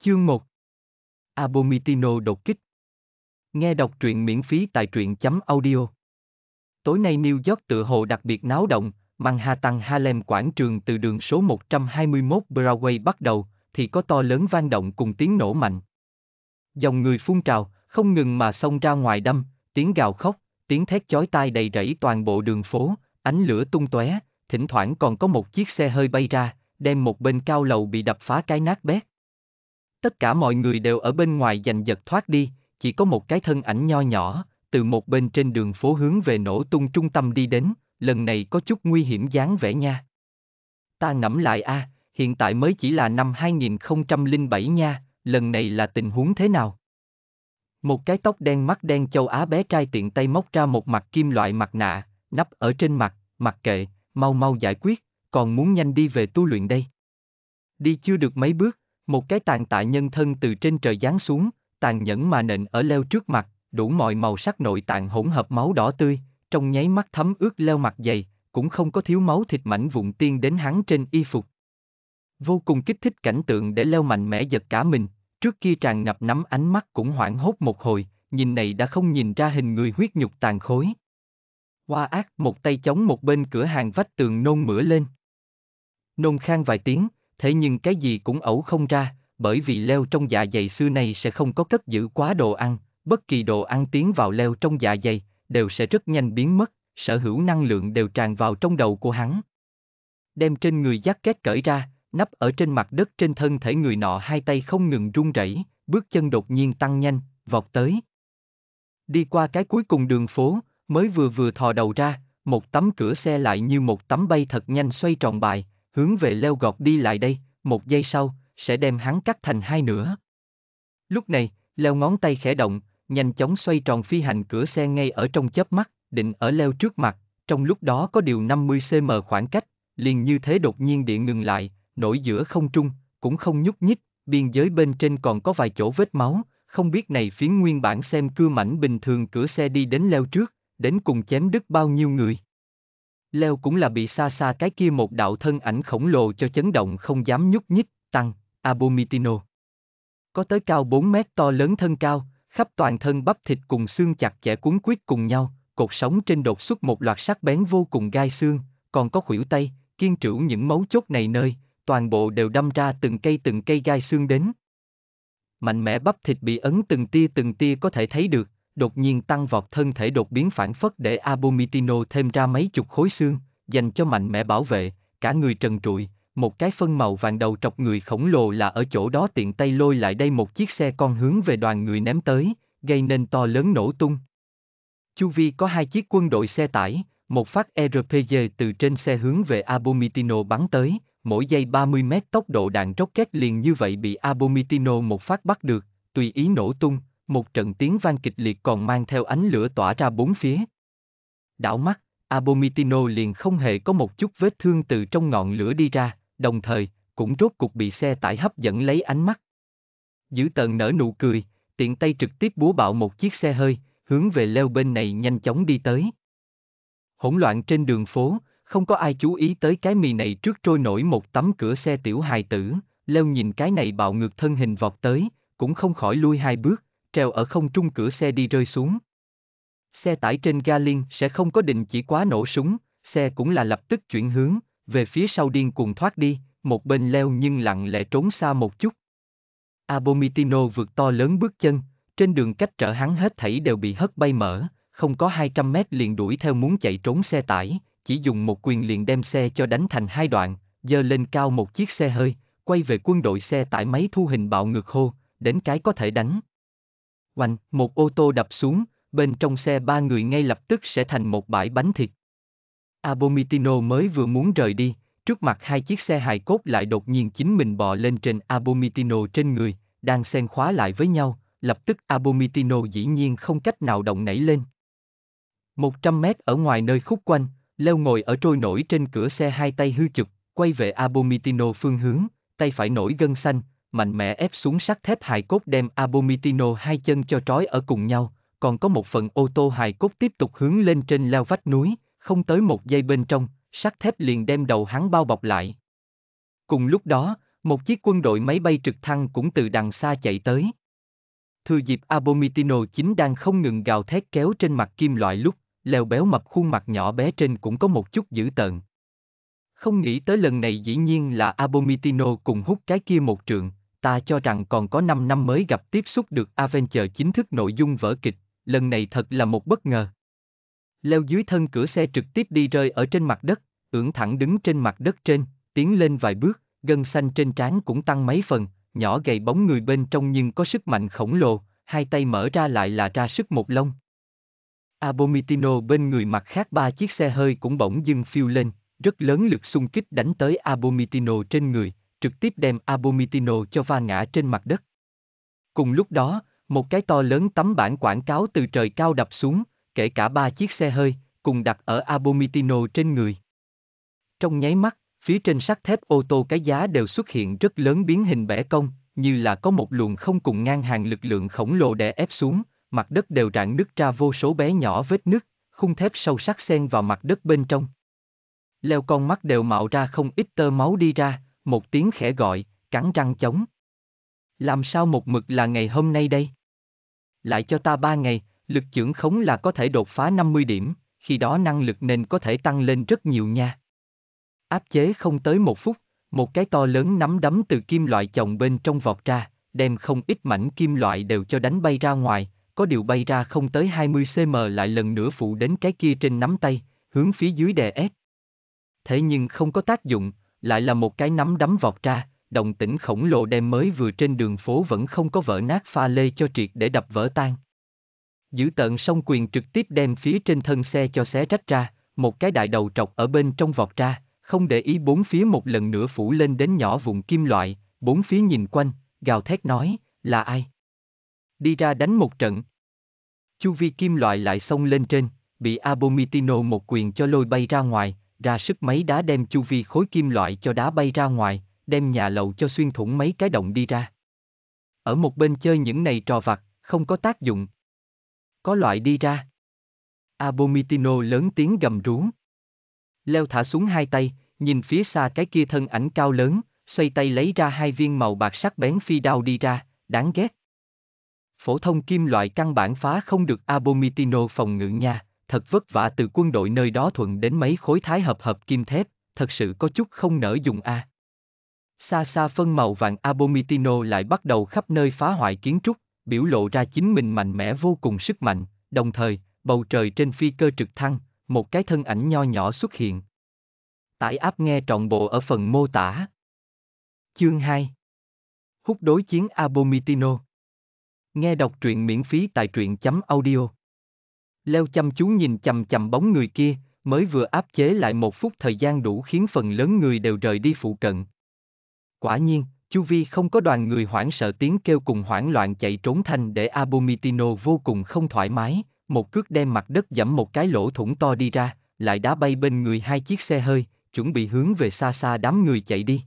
Chương 1 Abomitino đột kích Nghe đọc truyện miễn phí tại truyện chấm audio Tối nay New York tựa hồ đặc biệt náo động, Hà Tăng Harlem quảng trường từ đường số 121 Broadway bắt đầu, thì có to lớn vang động cùng tiếng nổ mạnh. Dòng người phun trào, không ngừng mà xông ra ngoài đâm, tiếng gào khóc, tiếng thét chói tai đầy rẫy toàn bộ đường phố, ánh lửa tung tóe, thỉnh thoảng còn có một chiếc xe hơi bay ra, đem một bên cao lầu bị đập phá cái nát bét. Tất cả mọi người đều ở bên ngoài giành giật thoát đi, chỉ có một cái thân ảnh nho nhỏ, từ một bên trên đường phố hướng về nổ tung trung tâm đi đến, lần này có chút nguy hiểm dáng vẻ nha. Ta ngẫm lại a, à, hiện tại mới chỉ là năm 2007 nha, lần này là tình huống thế nào? Một cái tóc đen mắt đen châu Á bé trai tiện tay móc ra một mặt kim loại mặt nạ, nắp ở trên mặt, mặc kệ, mau mau giải quyết, còn muốn nhanh đi về tu luyện đây. Đi chưa được mấy bước, một cái tàn tạ nhân thân từ trên trời giáng xuống, tàn nhẫn mà nện ở leo trước mặt, đủ mọi màu sắc nội tạng hỗn hợp máu đỏ tươi, trong nháy mắt thấm ướt leo mặt dày, cũng không có thiếu máu thịt mảnh vụn tiên đến hắn trên y phục. Vô cùng kích thích cảnh tượng để leo mạnh mẽ giật cả mình, trước kia tràn ngập nắm ánh mắt cũng hoảng hốt một hồi, nhìn này đã không nhìn ra hình người huyết nhục tàn khối. Hoa ác một tay chống một bên cửa hàng vách tường nôn mửa lên. Nôn khang vài tiếng, thế nhưng cái gì cũng ẩu không ra, bởi vì leo trong dạ dày xưa này sẽ không có cất giữ quá đồ ăn, bất kỳ đồ ăn tiến vào leo trong dạ dày, đều sẽ rất nhanh biến mất, sở hữu năng lượng đều tràn vào trong đầu của hắn. Đem trên người giác két cởi ra, nắp ở trên mặt đất trên thân thể người nọ hai tay không ngừng run rẩy, bước chân đột nhiên tăng nhanh, vọt tới. Đi qua cái cuối cùng đường phố, mới vừa vừa thò đầu ra, một tấm cửa xe lại như một tấm bay thật nhanh xoay tròn bài, hướng về leo gọt đi lại đây, một giây sau, sẽ đem hắn cắt thành hai nửa. Lúc này, leo ngón tay khẽ động, nhanh chóng xoay tròn phi hành cửa xe ngay ở trong chớp mắt, định ở leo trước mặt, trong lúc đó có điều 50cm khoảng cách, liền như thế đột nhiên điện ngừng lại, nổi giữa không trung, cũng không nhúc nhích, biên giới bên trên còn có vài chỗ vết máu, không biết này phiến nguyên bản xem cưa mảnh bình thường cửa xe đi đến leo trước, đến cùng chém đứt bao nhiêu người leo cũng là bị xa xa cái kia một đạo thân ảnh khổng lồ cho chấn động không dám nhúc nhích, tăng, Abomitino. Có tới cao 4 mét to lớn thân cao, khắp toàn thân bắp thịt cùng xương chặt chẽ cuốn quýt cùng nhau, cột sống trên đột xuất một loạt sắc bén vô cùng gai xương, còn có khuỷu tay, kiên trữ những mấu chốt này nơi, toàn bộ đều đâm ra từng cây từng cây gai xương đến. Mạnh mẽ bắp thịt bị ấn từng tia từng tia có thể thấy được, đột nhiên tăng vọt thân thể đột biến phản phất để Abomitino thêm ra mấy chục khối xương, dành cho mạnh mẽ bảo vệ, cả người trần trụi, một cái phân màu vàng đầu trọc người khổng lồ là ở chỗ đó tiện tay lôi lại đây một chiếc xe con hướng về đoàn người ném tới, gây nên to lớn nổ tung. Chu vi có hai chiếc quân đội xe tải, một phát RPG từ trên xe hướng về Abomitino bắn tới, mỗi giây 30 mét tốc độ đạn rocket liền như vậy bị Abomitino một phát bắt được, tùy ý nổ tung, một trận tiếng vang kịch liệt còn mang theo ánh lửa tỏa ra bốn phía. Đảo mắt, Abomitino liền không hề có một chút vết thương từ trong ngọn lửa đi ra, đồng thời, cũng rốt cục bị xe tải hấp dẫn lấy ánh mắt. Giữ tần nở nụ cười, tiện tay trực tiếp búa bạo một chiếc xe hơi, hướng về leo bên này nhanh chóng đi tới. Hỗn loạn trên đường phố, không có ai chú ý tới cái mì này trước trôi nổi một tấm cửa xe tiểu hài tử, leo nhìn cái này bạo ngược thân hình vọt tới, cũng không khỏi lui hai bước, treo ở không trung cửa xe đi rơi xuống. Xe tải trên ga liên sẽ không có định chỉ quá nổ súng, xe cũng là lập tức chuyển hướng, về phía sau điên cuồng thoát đi, một bên leo nhưng lặng lẽ trốn xa một chút. Abomitino vượt to lớn bước chân, trên đường cách trở hắn hết thảy đều bị hất bay mở, không có 200 mét liền đuổi theo muốn chạy trốn xe tải, chỉ dùng một quyền liền đem xe cho đánh thành hai đoạn, dơ lên cao một chiếc xe hơi, quay về quân đội xe tải máy thu hình bạo ngược hô, đến cái có thể đánh. Oanh, một ô tô đập xuống, bên trong xe ba người ngay lập tức sẽ thành một bãi bánh thịt. Abomitino mới vừa muốn rời đi, trước mặt hai chiếc xe hài cốt lại đột nhiên chính mình bò lên trên Abomitino trên người, đang xen khóa lại với nhau, lập tức Abomitino dĩ nhiên không cách nào động nảy lên. Một trăm mét ở ngoài nơi khúc quanh, Leo ngồi ở trôi nổi trên cửa xe hai tay hư chụp, quay về Abomitino phương hướng, tay phải nổi gân xanh, mạnh mẽ ép xuống sắt thép hài cốt đem Abomitino hai chân cho trói ở cùng nhau, còn có một phần ô tô hài cốt tiếp tục hướng lên trên leo vách núi, không tới một giây bên trong, sắt thép liền đem đầu hắn bao bọc lại. Cùng lúc đó, một chiếc quân đội máy bay trực thăng cũng từ đằng xa chạy tới. Thừa dịp Abomitino chính đang không ngừng gào thét kéo trên mặt kim loại lúc, leo béo mập khuôn mặt nhỏ bé trên cũng có một chút dữ tợn. Không nghĩ tới lần này dĩ nhiên là Abomitino cùng hút cái kia một trường ta cho rằng còn có 5 năm mới gặp tiếp xúc được Adventure chính thức nội dung vở kịch, lần này thật là một bất ngờ. Leo dưới thân cửa xe trực tiếp đi rơi ở trên mặt đất, ưỡn thẳng đứng trên mặt đất trên, tiến lên vài bước, gân xanh trên trán cũng tăng mấy phần, nhỏ gầy bóng người bên trong nhưng có sức mạnh khổng lồ, hai tay mở ra lại là ra sức một lông. Abomitino bên người mặt khác ba chiếc xe hơi cũng bỗng dưng phiêu lên, rất lớn lực xung kích đánh tới Abomitino trên người, trực tiếp đem Abomitino cho va ngã trên mặt đất. Cùng lúc đó, một cái to lớn tấm bảng quảng cáo từ trời cao đập xuống, kể cả ba chiếc xe hơi, cùng đặt ở Abomitino trên người. Trong nháy mắt, phía trên sắt thép ô tô cái giá đều xuất hiện rất lớn biến hình bẻ cong, như là có một luồng không cùng ngang hàng lực lượng khổng lồ đè ép xuống, mặt đất đều rạn nứt ra vô số bé nhỏ vết nứt, khung thép sâu sắc xen vào mặt đất bên trong. Leo con mắt đều mạo ra không ít tơ máu đi ra, một tiếng khẽ gọi, cắn răng chống. Làm sao một mực là ngày hôm nay đây? Lại cho ta ba ngày, lực trưởng khống là có thể đột phá 50 điểm, khi đó năng lực nên có thể tăng lên rất nhiều nha. Áp chế không tới một phút, một cái to lớn nắm đấm từ kim loại chồng bên trong vọt ra, đem không ít mảnh kim loại đều cho đánh bay ra ngoài, có điều bay ra không tới 20cm lại lần nữa phụ đến cái kia trên nắm tay, hướng phía dưới đè ép. Thế nhưng không có tác dụng, lại là một cái nắm đấm vọt ra, đồng tĩnh khổng lồ đem mới vừa trên đường phố vẫn không có vỡ nát pha lê cho triệt để đập vỡ tan. Giữ tận song quyền trực tiếp đem phía trên thân xe cho xé rách ra, một cái đại đầu trọc ở bên trong vọt ra, không để ý bốn phía một lần nữa phủ lên đến nhỏ vùng kim loại, bốn phía nhìn quanh, gào thét nói, là ai? Đi ra đánh một trận. Chu vi kim loại lại xông lên trên, bị Abomitino một quyền cho lôi bay ra ngoài, ra sức mấy đá đem chu vi khối kim loại cho đá bay ra ngoài, đem nhà lầu cho xuyên thủng mấy cái động đi ra. Ở một bên chơi những này trò vặt, không có tác dụng. Có loại đi ra. Abomitino lớn tiếng gầm rú. Leo thả xuống hai tay, nhìn phía xa cái kia thân ảnh cao lớn, xoay tay lấy ra hai viên màu bạc sắc bén phi đao đi ra, đáng ghét. Phổ thông kim loại căn bản phá không được Abomitino phòng ngự nha, thật vất vả từ quân đội nơi đó thuận đến mấy khối thái hợp hợp kim thép, thật sự có chút không nỡ dùng a. À. Xa xa phân màu vàng Abomitino lại bắt đầu khắp nơi phá hoại kiến trúc, biểu lộ ra chính mình mạnh mẽ vô cùng sức mạnh, đồng thời, bầu trời trên phi cơ trực thăng, một cái thân ảnh nho nhỏ xuất hiện. Tải áp nghe trọn bộ ở phần mô tả. Chương 2 Hút đối chiến Abomitino Nghe đọc truyện miễn phí tại truyện chấm audio Leo chăm chú nhìn chầm chầm bóng người kia, mới vừa áp chế lại một phút thời gian đủ khiến phần lớn người đều rời đi phụ cận. Quả nhiên, chu vi không có đoàn người hoảng sợ tiếng kêu cùng hoảng loạn chạy trốn thành để Abomitino vô cùng không thoải mái, một cước đem mặt đất dẫm một cái lỗ thủng to đi ra, lại đá bay bên người hai chiếc xe hơi, chuẩn bị hướng về xa xa đám người chạy đi.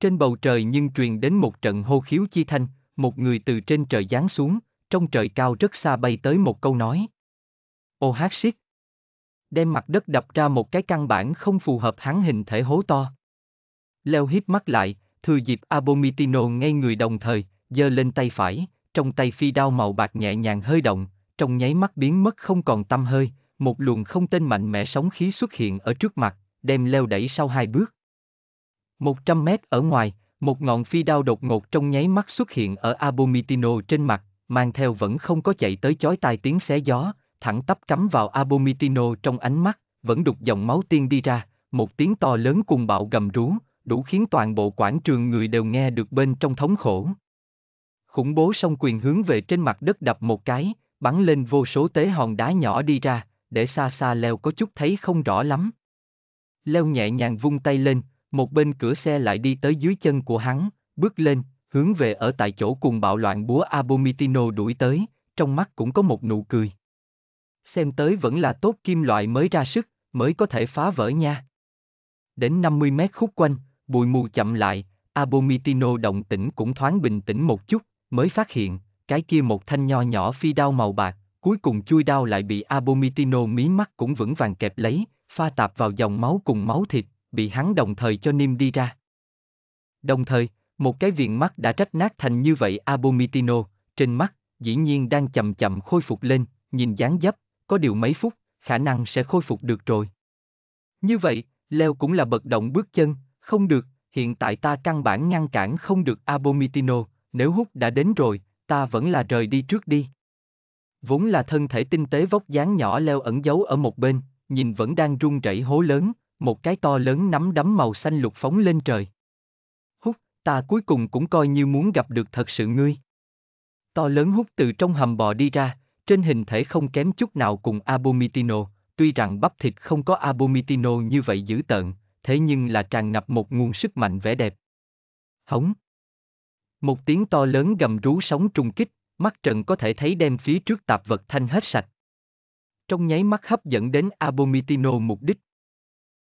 Trên bầu trời nhưng truyền đến một trận hô khiếu chi thanh, một người từ trên trời giáng xuống, trong trời cao rất xa bay tới một câu nói. Oh shit! Đem mặt đất đập ra một cái căn bản không phù hợp hắn hình thể hố to. Leo hiếp mắt lại, thừa dịp Abomitino ngay người đồng thời, giơ lên tay phải, trong tay phi đao màu bạc nhẹ nhàng hơi động, trong nháy mắt biến mất không còn tâm hơi, một luồng không tên mạnh mẽ sóng khí xuất hiện ở trước mặt, đem leo đẩy sau hai bước. Một trăm mét ở ngoài, một ngọn phi đao đột ngột trong nháy mắt xuất hiện ở Abomitino trên mặt, mang theo vẫn không có chạy tới chói tai tiếng xé gió, thẳng tắp cắm vào Abomitino trong ánh mắt, vẫn đục dòng máu tiên đi ra, một tiếng to lớn cùng bạo gầm rú, đủ khiến toàn bộ quảng trường người đều nghe được bên trong thống khổ. Khủng bố song quyền hướng về trên mặt đất đập một cái, bắn lên vô số tế hòn đá nhỏ đi ra, để xa xa leo có chút thấy không rõ lắm. Leo nhẹ nhàng vung tay lên, một bên cửa xe lại đi tới dưới chân của hắn, bước lên, hướng về ở tại chỗ cùng bạo loạn búa Abomitino đuổi tới, trong mắt cũng có một nụ cười xem tới vẫn là tốt kim loại mới ra sức, mới có thể phá vỡ nha. Đến 50 mét khúc quanh, bụi mù chậm lại, Abomitino động tĩnh cũng thoáng bình tĩnh một chút, mới phát hiện, cái kia một thanh nho nhỏ phi đao màu bạc, cuối cùng chui đao lại bị Abomitino mí mắt cũng vững vàng kẹp lấy, pha tạp vào dòng máu cùng máu thịt, bị hắn đồng thời cho niêm đi ra. Đồng thời, một cái viền mắt đã trách nát thành như vậy Abomitino, trên mắt, dĩ nhiên đang chậm chậm khôi phục lên, nhìn dáng dấp, có điều mấy phút, khả năng sẽ khôi phục được rồi. Như vậy, leo cũng là bật động bước chân, không được, hiện tại ta căn bản ngăn cản không được Abomitino, nếu hút đã đến rồi, ta vẫn là rời đi trước đi. Vốn là thân thể tinh tế vóc dáng nhỏ leo ẩn giấu ở một bên, nhìn vẫn đang run rẩy hố lớn, một cái to lớn nắm đấm màu xanh lục phóng lên trời. Hút, ta cuối cùng cũng coi như muốn gặp được thật sự ngươi. To lớn hút từ trong hầm bò đi ra, trên hình thể không kém chút nào cùng Abomitino, tuy rằng bắp thịt không có Abomitino như vậy dữ tợn, thế nhưng là tràn ngập một nguồn sức mạnh vẻ đẹp. Hống! Một tiếng to lớn gầm rú sóng trùng kích, mắt trần có thể thấy đem phía trước tạp vật thanh hết sạch. Trong nháy mắt hấp dẫn đến Abomitino mục đích.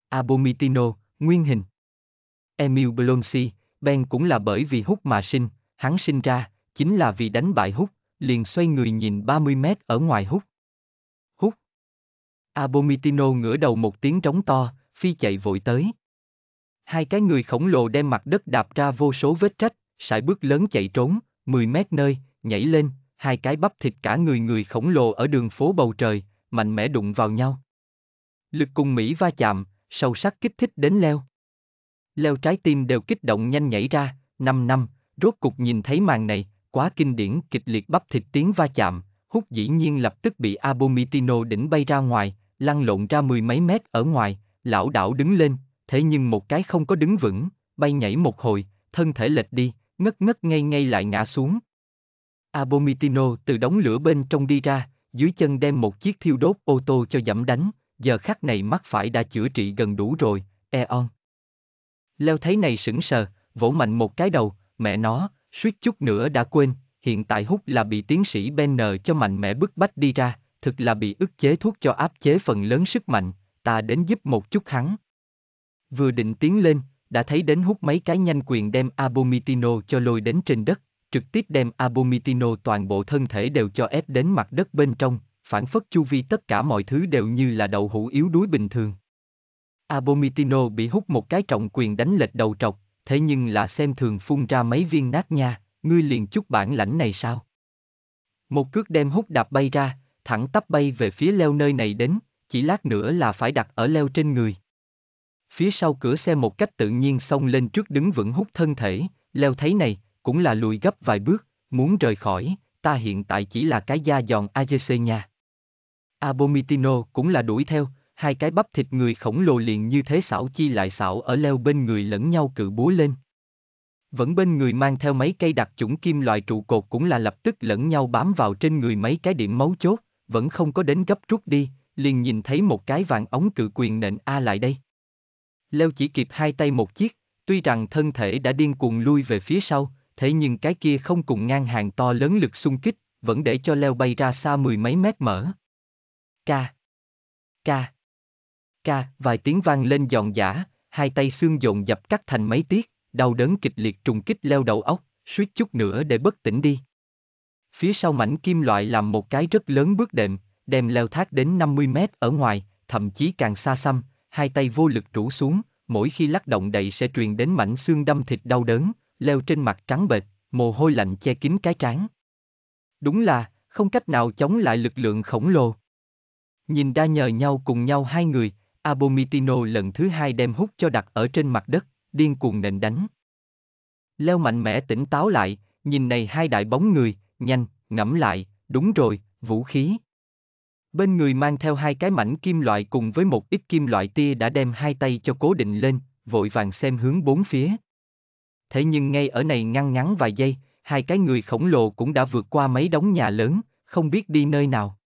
Abomitino, nguyên hình. Emil Blonsi, Ben cũng là bởi vì hút mà sinh, hắn sinh ra, chính là vì đánh bại hút, liền xoay người nhìn 30 mét ở ngoài hút. Hút. Abomitino ngửa đầu một tiếng trống to, phi chạy vội tới. Hai cái người khổng lồ đem mặt đất đạp ra vô số vết trách, sải bước lớn chạy trốn, 10 mét nơi, nhảy lên, hai cái bắp thịt cả người người khổng lồ ở đường phố bầu trời, mạnh mẽ đụng vào nhau. Lực cùng Mỹ va chạm, sâu sắc kích thích đến leo. Leo trái tim đều kích động nhanh nhảy ra, 5 năm, rốt cục nhìn thấy màn này, quá kinh điển kịch liệt bắp thịt tiếng va chạm, hút dĩ nhiên lập tức bị Abomitino đỉnh bay ra ngoài, lăn lộn ra mười mấy mét ở ngoài, lão đảo đứng lên, thế nhưng một cái không có đứng vững, bay nhảy một hồi, thân thể lệch đi, ngất ngất ngay ngay lại ngã xuống. Abomitino từ đống lửa bên trong đi ra, dưới chân đem một chiếc thiêu đốt ô tô cho giảm đánh, giờ khắc này mắt phải đã chữa trị gần đủ rồi, Eon. Leo thấy này sững sờ, vỗ mạnh một cái đầu, mẹ nó, suýt chút nữa đã quên, hiện tại hút là bị tiến sĩ Benner cho mạnh mẽ bức bách đi ra, thực là bị ức chế thuốc cho áp chế phần lớn sức mạnh, ta đến giúp một chút hắn. Vừa định tiến lên, đã thấy đến hút mấy cái nhanh quyền đem Abomitino cho lôi đến trên đất, trực tiếp đem Abomitino toàn bộ thân thể đều cho ép đến mặt đất bên trong, phản phất chu vi tất cả mọi thứ đều như là đậu hũ yếu đuối bình thường. Abomitino bị hút một cái trọng quyền đánh lệch đầu trọc, thế nhưng là xem thường phun ra mấy viên nát nha, ngươi liền chút bản lãnh này sao? Một cước đem hút đạp bay ra, thẳng tắp bay về phía leo nơi này đến, chỉ lát nữa là phải đặt ở leo trên người. Phía sau cửa xe một cách tự nhiên xông lên trước đứng vững hút thân thể, leo thấy này, cũng là lùi gấp vài bước, muốn rời khỏi, ta hiện tại chỉ là cái da giòn AGC nha. Abomitino cũng là đuổi theo, hai cái bắp thịt người khổng lồ liền như thế xảo chi lại xảo ở leo bên người lẫn nhau cự búa lên. Vẫn bên người mang theo mấy cây đặc chủng kim loại trụ cột cũng là lập tức lẫn nhau bám vào trên người mấy cái điểm máu chốt, vẫn không có đến gấp rút đi, liền nhìn thấy một cái vàng ống cự quyền nện A lại đây. Leo chỉ kịp hai tay một chiếc, tuy rằng thân thể đã điên cuồng lui về phía sau, thế nhưng cái kia không cùng ngang hàng to lớn lực xung kích, vẫn để cho leo bay ra xa mười mấy mét mở. Ca. Ca. Ca, vài tiếng vang lên giòn giả, hai tay xương dồn dập cắt thành mấy tiết, đau đớn kịch liệt trùng kích leo đầu óc, suýt chút nữa để bất tỉnh đi. Phía sau mảnh kim loại làm một cái rất lớn bước đệm, đem leo thác đến 50 mét ở ngoài, thậm chí càng xa xăm, hai tay vô lực rủ xuống, mỗi khi lắc động đậy sẽ truyền đến mảnh xương đâm thịt đau đớn, leo trên mặt trắng bệch, mồ hôi lạnh che kín cái trán. Đúng là, không cách nào chống lại lực lượng khổng lồ. Nhìn đa nhờ nhau cùng nhau hai người, Abomitino lần thứ hai đem hút cho đặt ở trên mặt đất, điên cuồng nền đánh. Leo mạnh mẽ tỉnh táo lại, nhìn này hai đại bóng người, nhanh, ngẫm lại, đúng rồi, vũ khí. Bên người mang theo hai cái mảnh kim loại cùng với một ít kim loại tia đã đem hai tay cho cố định lên, vội vàng xem hướng bốn phía. Thế nhưng ngay ở này ngăn ngắn vài giây, hai cái người khổng lồ cũng đã vượt qua mấy đống nhà lớn, không biết đi nơi nào.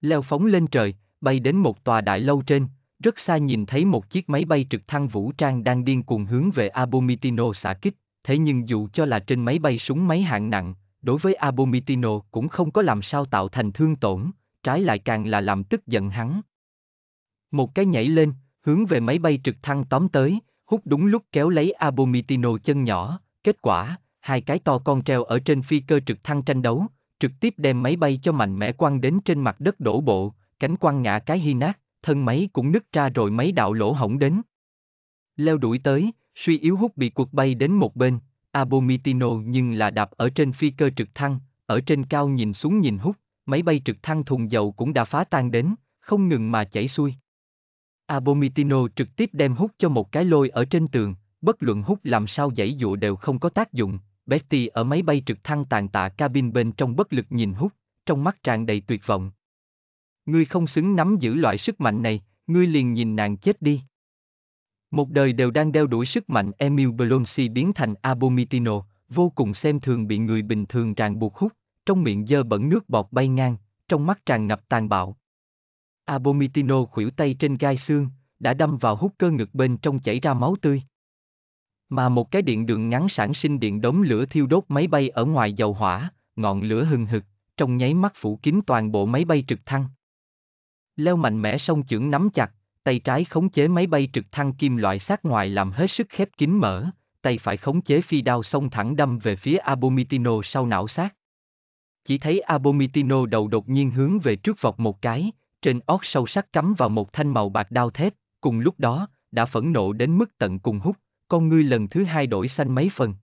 Leo phóng lên trời, bay đến một tòa đại lâu trên, rất xa nhìn thấy một chiếc máy bay trực thăng vũ trang đang điên cuồng hướng về Abomitino xả kích, thế nhưng dù cho là trên máy bay súng máy hạng nặng, đối với Abomitino cũng không có làm sao tạo thành thương tổn, trái lại càng là làm tức giận hắn. Một cái nhảy lên, hướng về máy bay trực thăng tóm tới, hút đúng lúc kéo lấy Abomitino chân nhỏ, kết quả, hai cái to con treo ở trên phi cơ trực thăng tranh đấu, trực tiếp đem máy bay cho mạnh mẽ quăng đến trên mặt đất đổ bộ, cánh quăng ngã cái hy nát, thân máy cũng nứt ra rồi mấy đạo lỗ hổng đến. Leo đuổi tới, suy yếu hút bị cuộc bay đến một bên, Abomitino nhưng là đạp ở trên phi cơ trực thăng, ở trên cao nhìn xuống nhìn hút, máy bay trực thăng thùng dầu cũng đã phá tan đến, không ngừng mà chảy xuôi. Abomitino trực tiếp đem hút cho một cái lôi ở trên tường, bất luận hút làm sao giải dụ đều không có tác dụng, Betty ở máy bay trực thăng tàn tạ cabin bên trong bất lực nhìn hút, trong mắt tràn đầy tuyệt vọng ngươi không xứng nắm giữ loại sức mạnh này, ngươi liền nhìn nàng chết đi. Một đời đều đang đeo đuổi sức mạnh Emil Blomsi biến thành Abomitino, vô cùng xem thường bị người bình thường ràng buộc hút, trong miệng dơ bẩn nước bọt bay ngang, trong mắt tràn ngập tàn bạo. Abomitino khuỷu tay trên gai xương, đã đâm vào hút cơ ngực bên trong chảy ra máu tươi. Mà một cái điện đường ngắn sản sinh điện đống lửa thiêu đốt máy bay ở ngoài dầu hỏa, ngọn lửa hừng hực, trong nháy mắt phủ kín toàn bộ máy bay trực thăng. Leo mạnh mẽ song chưởng nắm chặt, tay trái khống chế máy bay trực thăng kim loại sát ngoài làm hết sức khép kín mở, tay phải khống chế phi đao song thẳng đâm về phía Abomitino sau não sát. Chỉ thấy Abomitino đầu đột nhiên hướng về trước vọt một cái, trên óc sâu sắc cắm vào một thanh màu bạc đao thép, cùng lúc đó, đã phẫn nộ đến mức tận cùng hút, con ngươi lần thứ hai đổi xanh mấy phần.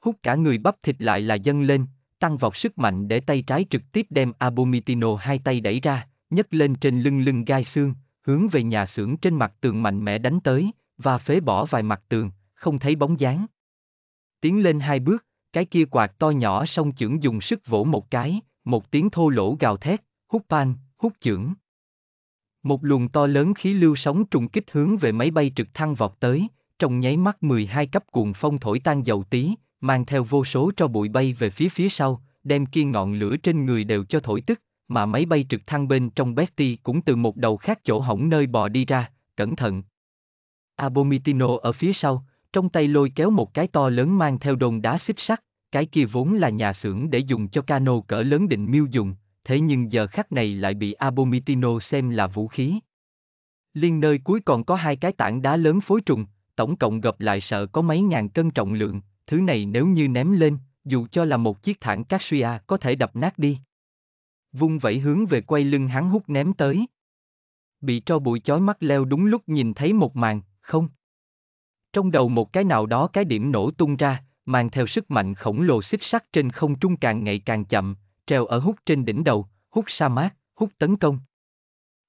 Hút cả người bắp thịt lại là dâng lên, tăng vọt sức mạnh để tay trái trực tiếp đem Abomitino hai tay đẩy ra, nhấc lên trên lưng lưng gai xương, hướng về nhà xưởng trên mặt tường mạnh mẽ đánh tới, và phế bỏ vài mặt tường, không thấy bóng dáng. Tiến lên hai bước, cái kia quạt to nhỏ song chưởng dùng sức vỗ một cái, một tiếng thô lỗ gào thét, hút pan, hút chưởng. Một luồng to lớn khí lưu sóng trùng kích hướng về máy bay trực thăng vọt tới, trong nháy mắt 12 cấp cuồng phong thổi tan dầu tí, mang theo vô số cho bụi bay về phía phía sau, đem kia ngọn lửa trên người đều cho thổi tức, mà máy bay trực thăng bên trong Betty cũng từ một đầu khác chỗ hỏng nơi bò đi ra, cẩn thận. Abomitino ở phía sau, trong tay lôi kéo một cái to lớn mang theo đồn đá xích sắt, cái kia vốn là nhà xưởng để dùng cho cano cỡ lớn định miêu dùng, thế nhưng giờ khắc này lại bị Abomitino xem là vũ khí. Liên nơi cuối còn có hai cái tảng đá lớn phối trùng, tổng cộng gộp lại sợ có mấy ngàn cân trọng lượng, thứ này nếu như ném lên, dù cho là một chiếc thẳng Katsua có thể đập nát đi vung vẩy hướng về quay lưng hắn hút ném tới. Bị cho bụi chói mắt leo đúng lúc nhìn thấy một màn, không. Trong đầu một cái nào đó cái điểm nổ tung ra, mang theo sức mạnh khổng lồ xích sắt trên không trung càng ngày càng chậm, treo ở hút trên đỉnh đầu, hút sa mát, hút tấn công.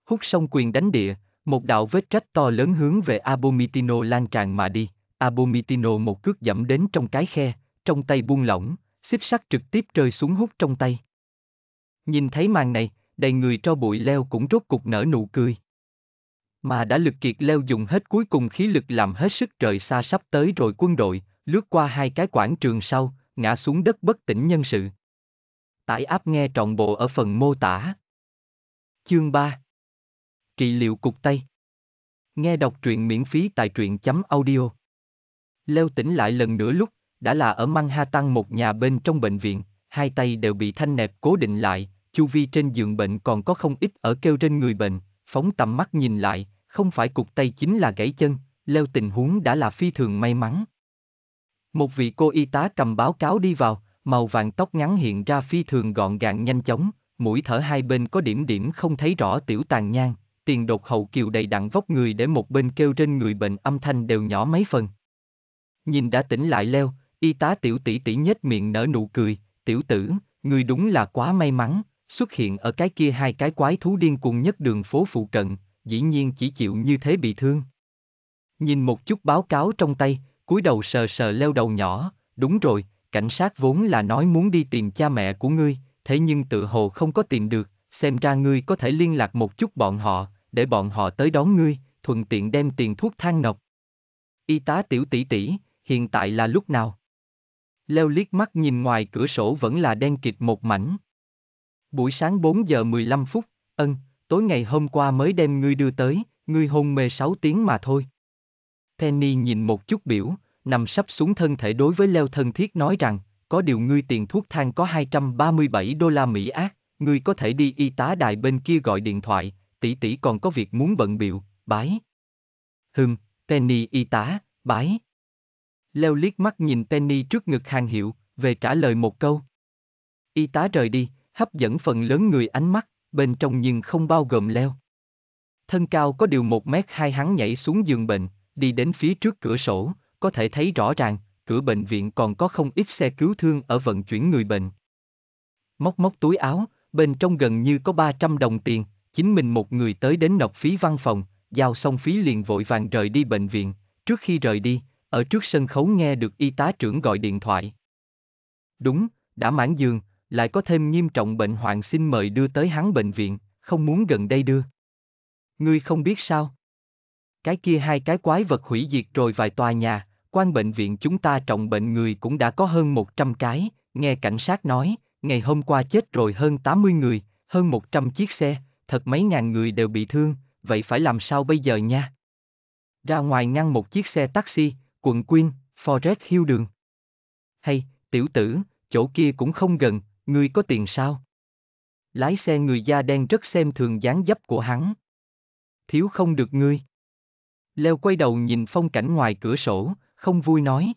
Hút xong quyền đánh địa, một đạo vết rách to lớn hướng về Abomitino lan tràn mà đi. Abomitino một cước dẫm đến trong cái khe, trong tay buông lỏng, xích sắt trực tiếp rơi xuống hút trong tay. Nhìn thấy màn này, đầy người tro bụi leo cũng rốt cục nở nụ cười. Mà đã lực kiệt leo dùng hết cuối cùng khí lực làm hết sức trời xa sắp tới rồi quân đội, lướt qua hai cái quảng trường sau, ngã xuống đất bất tỉnh nhân sự. Tải áp nghe trọn bộ ở phần mô tả. Chương 3 Trị liệu cục tay Nghe đọc truyện miễn phí tại truyện chấm audio. Leo tỉnh lại lần nữa lúc, đã là ở Manhattan một nhà bên trong bệnh viện, hai tay đều bị thanh nẹp cố định lại, chu vi trên giường bệnh còn có không ít ở kêu trên người bệnh, phóng tầm mắt nhìn lại, không phải cục tay chính là gãy chân, leo tình huống đã là phi thường may mắn. Một vị cô y tá cầm báo cáo đi vào, màu vàng tóc ngắn hiện ra phi thường gọn gàng nhanh chóng, mũi thở hai bên có điểm điểm không thấy rõ tiểu tàn nhang, tiền đột hậu kiều đầy đặn vóc người để một bên kêu trên người bệnh âm thanh đều nhỏ mấy phần. Nhìn đã tỉnh lại leo, y tá tiểu tỷ tỷ nhếch miệng nở nụ cười, tiểu tử, người đúng là quá may mắn, xuất hiện ở cái kia hai cái quái thú điên cuồng nhất đường phố phụ cận, dĩ nhiên chỉ chịu như thế bị thương. Nhìn một chút báo cáo trong tay, cúi đầu sờ sờ leo đầu nhỏ, đúng rồi, cảnh sát vốn là nói muốn đi tìm cha mẹ của ngươi, thế nhưng tự hồ không có tìm được, xem ra ngươi có thể liên lạc một chút bọn họ, để bọn họ tới đón ngươi, thuận tiện đem tiền thuốc thang nọc. Y tá tiểu tỷ tỷ, hiện tại là lúc nào? Leo liếc mắt nhìn ngoài cửa sổ vẫn là đen kịt một mảnh. Buổi sáng 4 giờ 15 phút, ân, tối ngày hôm qua mới đem ngươi đưa tới, ngươi hôn mê 6 tiếng mà thôi. Penny nhìn một chút biểu, nằm sắp xuống thân thể đối với Leo thân thiết nói rằng, có điều ngươi tiền thuốc thang có 237 đô la Mỹ ác, ngươi có thể đi y tá đài bên kia gọi điện thoại, tỷ tỷ còn có việc muốn bận biểu, bái. Hừm, Penny y tá, bái. Leo liếc mắt nhìn Penny trước ngực hàng hiệu, về trả lời một câu. Y tá rời đi, hấp dẫn phần lớn người ánh mắt, bên trong nhưng không bao gồm leo. Thân cao có điều một mét hai hắn nhảy xuống giường bệnh, đi đến phía trước cửa sổ, có thể thấy rõ ràng, cửa bệnh viện còn có không ít xe cứu thương ở vận chuyển người bệnh. Móc móc túi áo, bên trong gần như có 300 đồng tiền, chính mình một người tới đến nộp phí văn phòng, giao xong phí liền vội vàng rời đi bệnh viện, trước khi rời đi, ở trước sân khấu nghe được y tá trưởng gọi điện thoại. Đúng, đã mãn giường, lại có thêm nghiêm trọng bệnh hoạn xin mời đưa tới hắn bệnh viện, không muốn gần đây đưa. Ngươi không biết sao? Cái kia hai cái quái vật hủy diệt rồi vài tòa nhà, quan bệnh viện chúng ta trọng bệnh người cũng đã có hơn 100 cái, nghe cảnh sát nói, ngày hôm qua chết rồi hơn 80 người, hơn 100 chiếc xe, thật mấy ngàn người đều bị thương, vậy phải làm sao bây giờ nha? Ra ngoài ngăn một chiếc xe taxi, quận Quyên, Forest Hill đường. Hay, tiểu tử, chỗ kia cũng không gần, Ngươi có tiền sao? Lái xe người da đen rất xem thường dáng dấp của hắn. Thiếu không được ngươi. Leo quay đầu nhìn phong cảnh ngoài cửa sổ, không vui nói.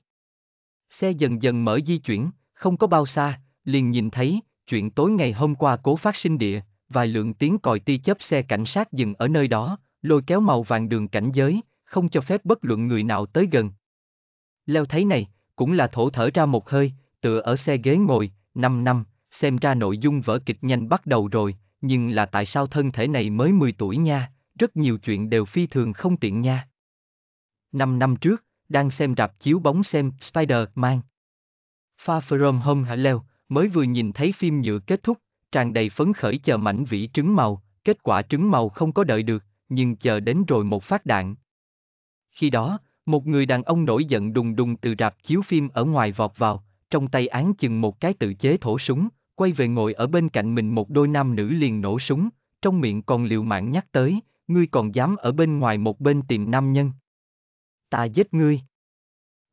Xe dần dần mở di chuyển, không có bao xa, liền nhìn thấy, chuyện tối ngày hôm qua cố phát sinh địa, vài lượng tiếng còi ti chấp xe cảnh sát dừng ở nơi đó, lôi kéo màu vàng đường cảnh giới, không cho phép bất luận người nào tới gần. Leo thấy này, cũng là thổ thở ra một hơi, tựa ở xe ghế ngồi, 5 năm, xem ra nội dung vở kịch nhanh bắt đầu rồi, nhưng là tại sao thân thể này mới 10 tuổi nha, rất nhiều chuyện đều phi thường không tiện nha. Năm năm trước, đang xem rạp chiếu bóng xem Spider-Man. Far From Home hả leo, mới vừa nhìn thấy phim nhựa kết thúc, tràn đầy phấn khởi chờ mảnh vĩ trứng màu, kết quả trứng màu không có đợi được, nhưng chờ đến rồi một phát đạn. Khi đó, một người đàn ông nổi giận đùng đùng từ rạp chiếu phim ở ngoài vọt vào, trong tay án chừng một cái tự chế thổ súng, quay về ngồi ở bên cạnh mình một đôi nam nữ liền nổ súng, trong miệng còn liều mạng nhắc tới, ngươi còn dám ở bên ngoài một bên tìm nam nhân. Ta giết ngươi.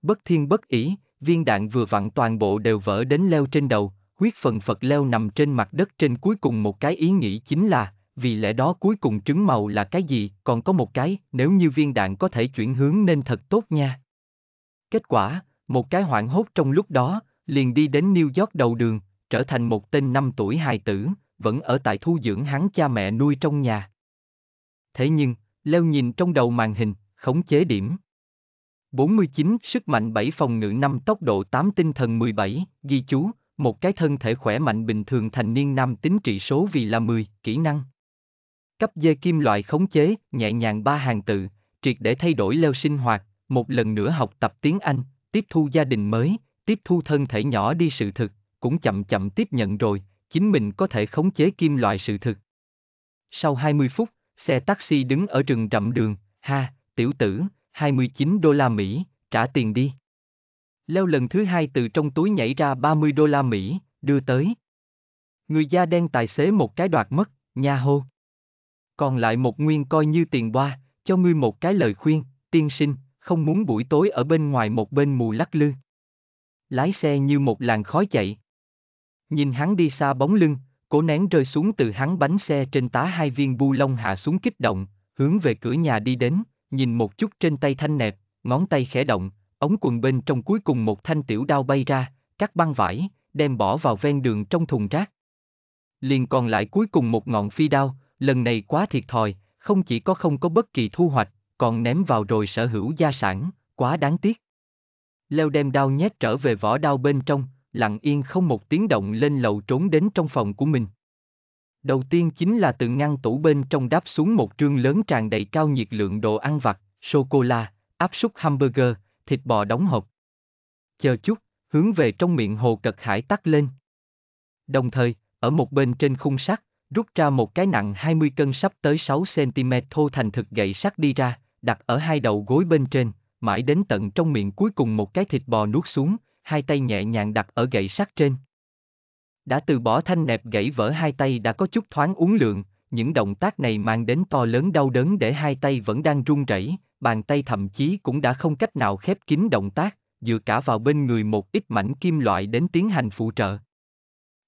Bất thiên bất ý, viên đạn vừa vặn toàn bộ đều vỡ đến leo trên đầu, huyết phần phật leo nằm trên mặt đất trên cuối cùng một cái ý nghĩ chính là, vì lẽ đó cuối cùng trứng màu là cái gì, còn có một cái, nếu như viên đạn có thể chuyển hướng nên thật tốt nha. Kết quả, một cái hoảng hốt trong lúc đó, liền đi đến New York đầu đường, trở thành một tên năm tuổi hài tử, vẫn ở tại thu dưỡng hắn cha mẹ nuôi trong nhà. Thế nhưng, Leo nhìn trong đầu màn hình, khống chế điểm. 49, sức mạnh 7 phòng ngự 5 tốc độ 8 tinh thần 17, ghi chú, một cái thân thể khỏe mạnh bình thường thành niên nam tính trị số vì là 10, kỹ năng. Cấp dê kim loại khống chế, nhẹ nhàng ba hàng tự, triệt để thay đổi leo sinh hoạt, một lần nữa học tập tiếng Anh, tiếp thu gia đình mới, tiếp thu thân thể nhỏ đi sự thực, cũng chậm chậm tiếp nhận rồi, chính mình có thể khống chế kim loại sự thực. Sau 20 phút, xe taxi đứng ở rừng rậm đường, ha, tiểu tử, 29 đô la Mỹ, trả tiền đi. Leo lần thứ hai từ trong túi nhảy ra 30 đô la Mỹ, đưa tới. Người da đen tài xế một cái đoạt mất, nha hô. Còn lại một nguyên coi như tiền boa, cho ngươi một cái lời khuyên, tiên sinh, không muốn buổi tối ở bên ngoài một bên mù lắc lư. Lái xe như một làn khói chạy. Nhìn hắn đi xa bóng lưng, cố nén rơi xuống từ hắn bánh xe trên tá hai viên bu lông hạ xuống kích động, hướng về cửa nhà đi đến, nhìn một chút trên tay thanh nẹp, ngón tay khẽ động, ống quần bên trong cuối cùng một thanh tiểu đao bay ra, cắt băng vải, đem bỏ vào ven đường trong thùng rác. Liền còn lại cuối cùng một ngọn phi đao, lần này quá thiệt thòi, không chỉ có không có bất kỳ thu hoạch, còn ném vào rồi sở hữu gia sản, quá đáng tiếc. Leo đem đao nhét trở về vỏ đao bên trong, lặng yên không một tiếng động lên lầu trốn đến trong phòng của mình. Đầu tiên chính là từ ngăn tủ bên trong đáp xuống một trương lớn tràn đầy cao nhiệt lượng đồ ăn vặt, sô-cô-la, áp súc hamburger, thịt bò đóng hộp. Chờ chút, hướng về trong miệng hồ cật hải tắt lên. Đồng thời, ở một bên trên khung sắt, rút ra một cái nặng 20 cân sắp tới 6cm thô thành thực gậy sắt đi ra, đặt ở hai đầu gối bên trên, mãi đến tận trong miệng cuối cùng một cái thịt bò nuốt xuống, hai tay nhẹ nhàng đặt ở gậy sắt trên. Đã từ bỏ thanh nẹp gãy vỡ hai tay đã có chút thoáng uống lượng, những động tác này mang đến to lớn đau đớn để hai tay vẫn đang run rẩy, bàn tay thậm chí cũng đã không cách nào khép kín động tác, dựa cả vào bên người một ít mảnh kim loại đến tiến hành phụ trợ.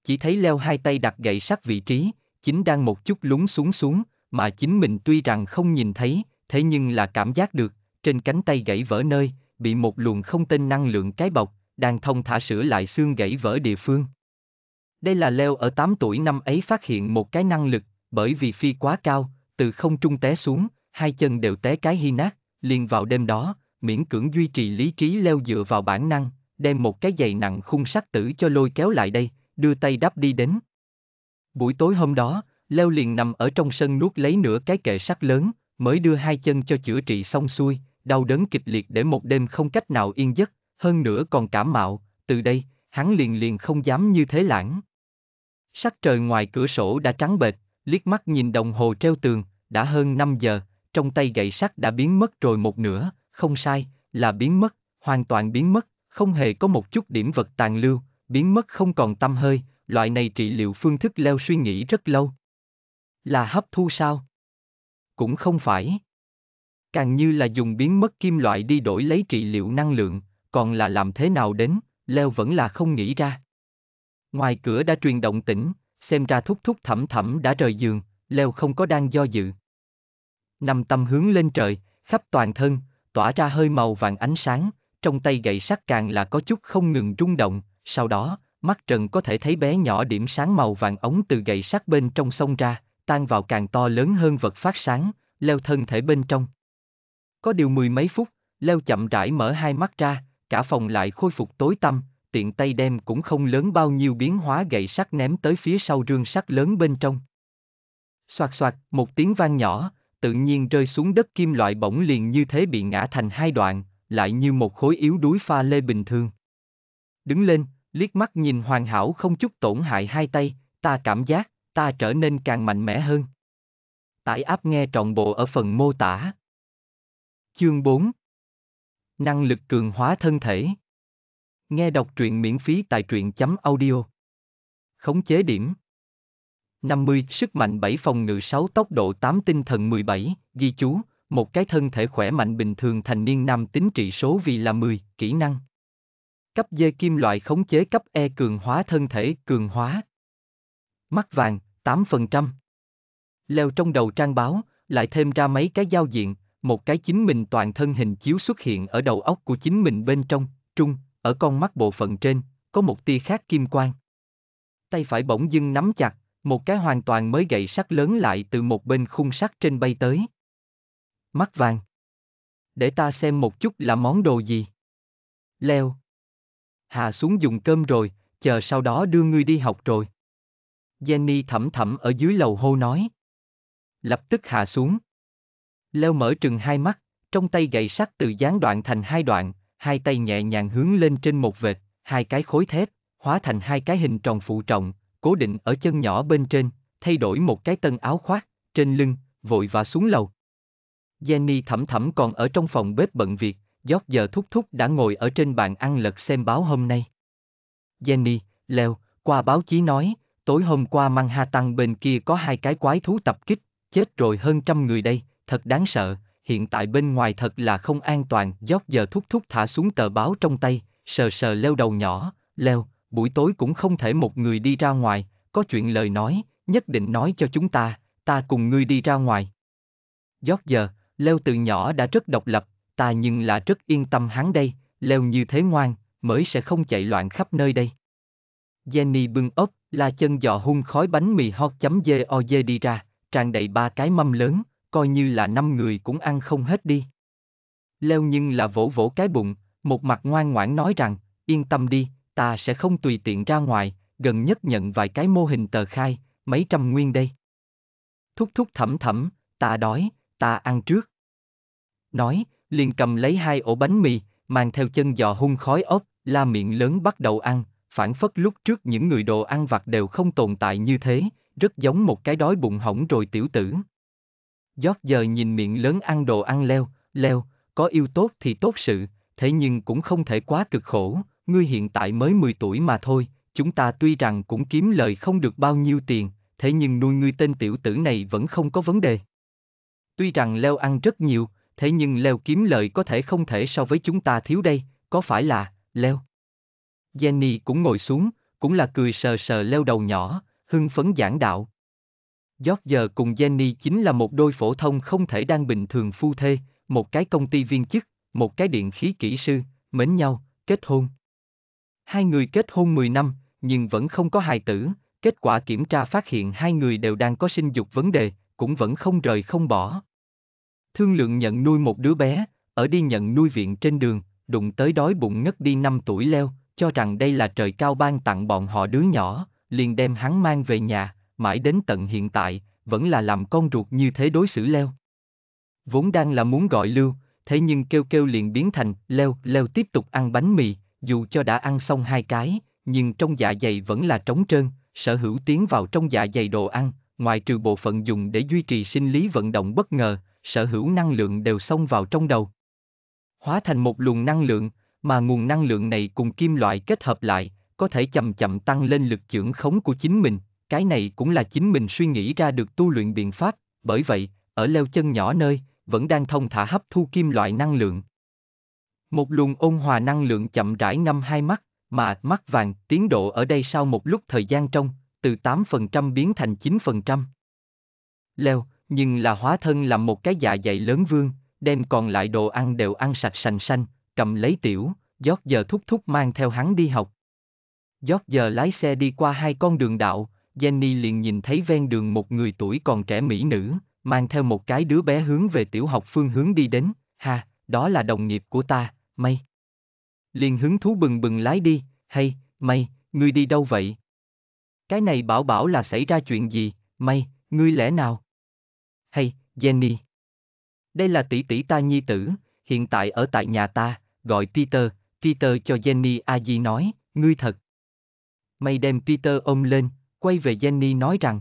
Chỉ thấy leo hai tay đặt gậy sắt vị trí, chính đang một chút lúng xuống xuống, mà chính mình tuy rằng không nhìn thấy, thế nhưng là cảm giác được, trên cánh tay gãy vỡ nơi, bị một luồng không tên năng lượng cái bọc, đang thông thả sửa lại xương gãy vỡ địa phương. Đây là Leo ở 8 tuổi năm ấy phát hiện một cái năng lực, bởi vì phi quá cao, từ không trung té xuống, hai chân đều té cái hy nát, liền vào đêm đó, miễn cưỡng duy trì lý trí Leo dựa vào bản năng, đem một cái giày nặng khung sắt tử cho lôi kéo lại đây, đưa tay đắp đi đến. Buổi tối hôm đó, Leo liền nằm ở trong sân nuốt lấy nửa cái kệ sắt lớn, mới đưa hai chân cho chữa trị xong xuôi, đau đớn kịch liệt để một đêm không cách nào yên giấc, hơn nữa còn cảm mạo, từ đây, hắn liền liền không dám như thế lãng. Sắc trời ngoài cửa sổ đã trắng bệt, liếc mắt nhìn đồng hồ treo tường, đã hơn 5 giờ, trong tay gậy sắt đã biến mất rồi một nửa, không sai, là biến mất, hoàn toàn biến mất, không hề có một chút điểm vật tàn lưu, biến mất không còn tâm hơi, loại này trị liệu phương thức leo suy nghĩ rất lâu. Là hấp thu sao? Cũng không phải. Càng như là dùng biến mất kim loại đi đổi lấy trị liệu năng lượng, còn là làm thế nào đến, Leo vẫn là không nghĩ ra. Ngoài cửa đã truyền động tĩnh, xem ra thúc thúc thẩm thẩm đã rời giường, Leo không có đang do dự. Nằm tâm hướng lên trời, khắp toàn thân, tỏa ra hơi màu vàng ánh sáng, trong tay gậy sắt càng là có chút không ngừng rung động, sau đó, mắt trần có thể thấy bé nhỏ điểm sáng màu vàng ống từ gậy sắt bên trong sông ra, tan vào càng to lớn hơn vật phát sáng, leo thân thể bên trong. Có điều mười mấy phút, leo chậm rãi mở hai mắt ra, cả phòng lại khôi phục tối tăm, tiện tay đem cũng không lớn bao nhiêu biến hóa gậy sắt ném tới phía sau rương sắt lớn bên trong. Xoạt xoạt, một tiếng vang nhỏ, tự nhiên rơi xuống đất kim loại bỗng liền như thế bị ngã thành hai đoạn, lại như một khối yếu đuối pha lê bình thường. Đứng lên, liếc mắt nhìn hoàn hảo không chút tổn hại hai tay, ta cảm giác, ta trở nên càng mạnh mẽ hơn. Tải áp nghe trọn bộ ở phần mô tả. Chương 4, Năng lực cường hóa thân thể. Nghe đọc truyện miễn phí tại truyện chấm audio. Khống chế điểm. 50. Sức mạnh 7 phòng ngự 6 tốc độ 8 tinh thần 17, ghi chú, một cái thân thể khỏe mạnh bình thường thành niên nam tính trị số vì là 10, kỹ năng. Cấp dê kim loại khống chế cấp E cường hóa thân thể, cường hóa. Mắt vàng, 8%. Leo trong đầu trang báo, lại thêm ra mấy cái giao diện, một cái chính mình toàn thân hình chiếu xuất hiện ở đầu óc của chính mình bên trong, trung, ở con mắt bộ phận trên, có một tia khác kim quang. Tay phải bỗng dưng nắm chặt, một cái hoàn toàn mới gậy sắt lớn lại từ một bên khung sắt trên bay tới. Mắt vàng. Để ta xem một chút là món đồ gì. Leo. Hạ xuống dùng cơm rồi, chờ sau đó đưa ngươi đi học rồi. Jenny thẩm thẩm ở dưới lầu hô nói. Lập tức hạ xuống. Leo mở trừng hai mắt, trong tay gậy sắt từ gián đoạn thành hai đoạn, hai tay nhẹ nhàng hướng lên trên một vệt, hai cái khối thép, hóa thành hai cái hình tròn phụ trọng, cố định ở chân nhỏ bên trên, thay đổi một cái tân áo khoác, trên lưng, vội và xuống lầu. Jenny thẩm thẩm còn ở trong phòng bếp bận việc, giót giờ thúc thúc đã ngồi ở trên bàn ăn lật xem báo hôm nay. Jenny, Leo, qua báo chí nói, tối hôm qua Manhattan bên kia có hai cái quái thú tập kích, chết rồi hơn trăm người đây, thật đáng sợ, hiện tại bên ngoài thật là không an toàn. Giót giờ thúc thúc thả xuống tờ báo trong tay, sờ sờ leo đầu nhỏ, leo, buổi tối cũng không thể một người đi ra ngoài, có chuyện lời nói, nhất định nói cho chúng ta, ta cùng ngươi đi ra ngoài. Giót giờ, leo từ nhỏ đã rất độc lập, ta nhưng là rất yên tâm hắn đây, leo như thế ngoan, mới sẽ không chạy loạn khắp nơi đây. Jenny bưng ốc, la chân giò hung khói bánh mì hot chấm dê o dê đi ra, tràn đầy ba cái mâm lớn, coi như là năm người cũng ăn không hết đi. Leo nhưng là vỗ vỗ cái bụng, một mặt ngoan ngoãn nói rằng, yên tâm đi, ta sẽ không tùy tiện ra ngoài, gần nhất nhận vài cái mô hình tờ khai, mấy trăm nguyên đây. Thúc thúc thẩm thẩm, ta đói, ta ăn trước. Nói, liền cầm lấy hai ổ bánh mì, mang theo chân giò hung khói ốc, la miệng lớn bắt đầu ăn, phản phất lúc trước những người đồ ăn vặt đều không tồn tại như thế, rất giống một cái đói bụng hỏng rồi tiểu tử. Giót giờ nhìn miệng lớn ăn đồ ăn leo, leo, có yêu tốt thì tốt sự, thế nhưng cũng không thể quá cực khổ, ngươi hiện tại mới 10 tuổi mà thôi, chúng ta tuy rằng cũng kiếm lời không được bao nhiêu tiền, thế nhưng nuôi ngươi tên tiểu tử này vẫn không có vấn đề. Tuy rằng leo ăn rất nhiều, thế nhưng leo kiếm lời có thể không thể so với chúng ta thiếu đây, có phải là, leo? Jenny cũng ngồi xuống, cũng là cười sờ sờ leo đầu nhỏ, hưng phấn giảng đạo. George cùng Jenny chính là một đôi phổ thông không thể đang bình thường phu thê, một cái công ty viên chức, một cái điện khí kỹ sư, mến nhau, kết hôn. Hai người kết hôn 10 năm, nhưng vẫn không có hài tử, kết quả kiểm tra phát hiện hai người đều đang có sinh dục vấn đề, cũng vẫn không rời không bỏ. Thương lượng nhận nuôi một đứa bé, ở đi nhận nuôi viện trên đường, đụng tới đói bụng ngất đi 5 tuổi leo, cho rằng đây là trời cao ban tặng bọn họ đứa nhỏ, liền đem hắn mang về nhà, mãi đến tận hiện tại, vẫn là làm con ruột như thế đối xử leo. Vốn đang là muốn gọi lưu, thế nhưng kêu kêu liền biến thành leo leo tiếp tục ăn bánh mì, dù cho đã ăn xong hai cái, nhưng trong dạ dày vẫn là trống trơn, sở hữu tiến vào trong dạ dày đồ ăn, ngoài trừ bộ phận dùng để duy trì sinh lý vận động bất ngờ, sở hữu năng lượng đều xông vào trong đầu. Hóa thành một luồng năng lượng, mà nguồn năng lượng này cùng kim loại kết hợp lại, có thể chậm chậm tăng lên lực trưởng khống của chính mình, cái này cũng là chính mình suy nghĩ ra được tu luyện biện pháp, bởi vậy, ở leo chân nhỏ nơi, vẫn đang thông thả hấp thu kim loại năng lượng. Một luồng ôn hòa năng lượng chậm rãi ngâm hai mắt, mà mắt vàng tiến độ ở đây sau một lúc thời gian trong, từ 8% biến thành 9%. Leo, nhưng là hóa thân làm một cái dạ dày lớn vương, đem còn lại đồ ăn đều ăn sạch sành xanh, cầm lấy tiểu, giót giờ thúc thúc mang theo hắn đi học. Giót giờ lái xe đi qua hai con đường đạo, Jenny liền nhìn thấy ven đường một người tuổi còn trẻ mỹ nữ, mang theo một cái đứa bé hướng về tiểu học phương hướng đi đến, ha, đó là đồng nghiệp của ta, may. Liền hứng thú bừng bừng lái đi, hay, may, ngươi đi đâu vậy? Cái này bảo bảo là xảy ra chuyện gì, may, ngươi lẽ nào? Hay, Jenny. Đây là tỷ tỷ ta nhi tử, hiện tại ở tại nhà ta, gọi Peter, Peter cho Jenny A Di nói, ngươi thật. May đem Peter ôm lên, quay về Jenny nói rằng.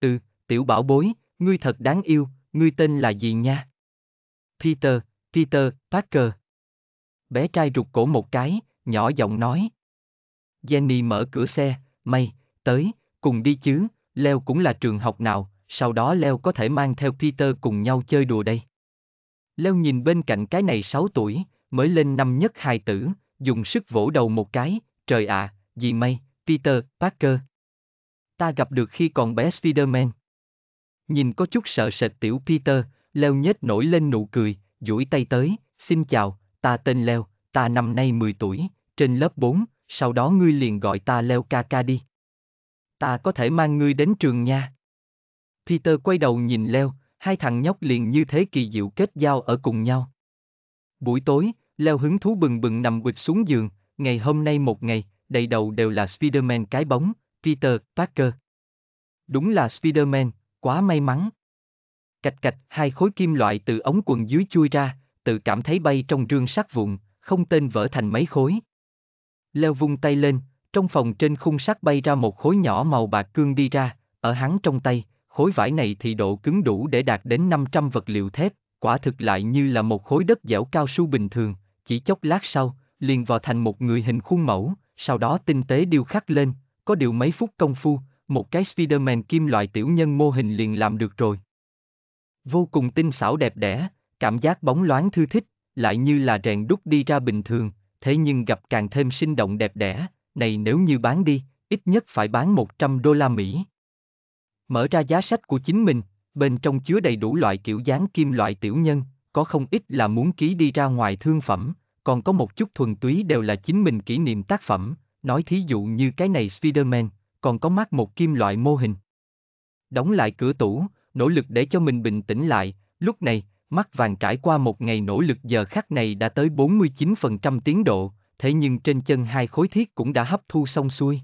Ừ, tiểu bảo bối, ngươi thật đáng yêu, ngươi tên là gì nha? Peter, Peter, Parker. Bé trai rụt cổ một cái, nhỏ giọng nói. Jenny mở cửa xe, mày, tới, cùng đi chứ, Leo cũng là trường học nào, sau đó Leo có thể mang theo Peter cùng nhau chơi đùa đây. Leo nhìn bên cạnh cái này 6 tuổi, mới lên năm nhất hài tử, dùng sức vỗ đầu một cái, trời ạ, à, gì mây, Peter, Parker. Ta gặp được khi còn bé Spiderman. Nhìn có chút sợ sệt tiểu Peter, Leo nhếch nổi lên nụ cười, duỗi tay tới, xin chào, ta tên Leo, ta năm nay 10 tuổi, trên lớp 4, sau đó ngươi liền gọi ta Leo Kaka đi. Ta có thể mang ngươi đến trường nha. Peter quay đầu nhìn Leo, hai thằng nhóc liền như thế kỳ diệu kết giao ở cùng nhau. Buổi tối, Leo hứng thú bừng bừng nằm quịch xuống giường, ngày hôm nay một ngày, đầy đầu đều là Spiderman cái bóng, Peter Parker. Đúng là Spider-Man, quá may mắn. Cạch cạch, hai khối kim loại từ ống quần dưới chui ra, tự cảm thấy bay trong rương sắt vụn, không tên vỡ thành mấy khối. Leo vung tay lên, trong phòng trên khung sắt bay ra một khối nhỏ màu bạc cương đi ra, ở hắn trong tay, khối vải này thì độ cứng đủ để đạt đến 500 vật liệu thép, quả thực lại như là một khối đất dẻo cao su bình thường, chỉ chốc lát sau, liền vào thành một người hình khuôn mẫu, sau đó tinh tế điêu khắc lên, có điều mấy phút công phu, một cái Spiderman kim loại tiểu nhân mô hình liền làm được rồi. Vô cùng tinh xảo đẹp đẽ, cảm giác bóng loáng thư thích, lại như là rèn đúc đi ra bình thường, thế nhưng gặp càng thêm sinh động đẹp đẽ, này nếu như bán đi, ít nhất phải bán 100 đô la Mỹ. Mở ra giá sách của chính mình, bên trong chứa đầy đủ loại kiểu dáng kim loại tiểu nhân, có không ít là muốn ký đi ra ngoài thương phẩm, còn có một chút thuần túy đều là chính mình kỷ niệm tác phẩm, Nói thí dụ như cái này Spiderman, còn có mắt một kim loại mô hình. Đóng lại cửa tủ, nỗ lực để cho mình bình tĩnh lại, lúc này, mắt vàng trải qua một ngày nỗ lực giờ khắc này đã tới 49% tiến độ, thế nhưng trên chân hai khối thiết cũng đã hấp thu xong xuôi.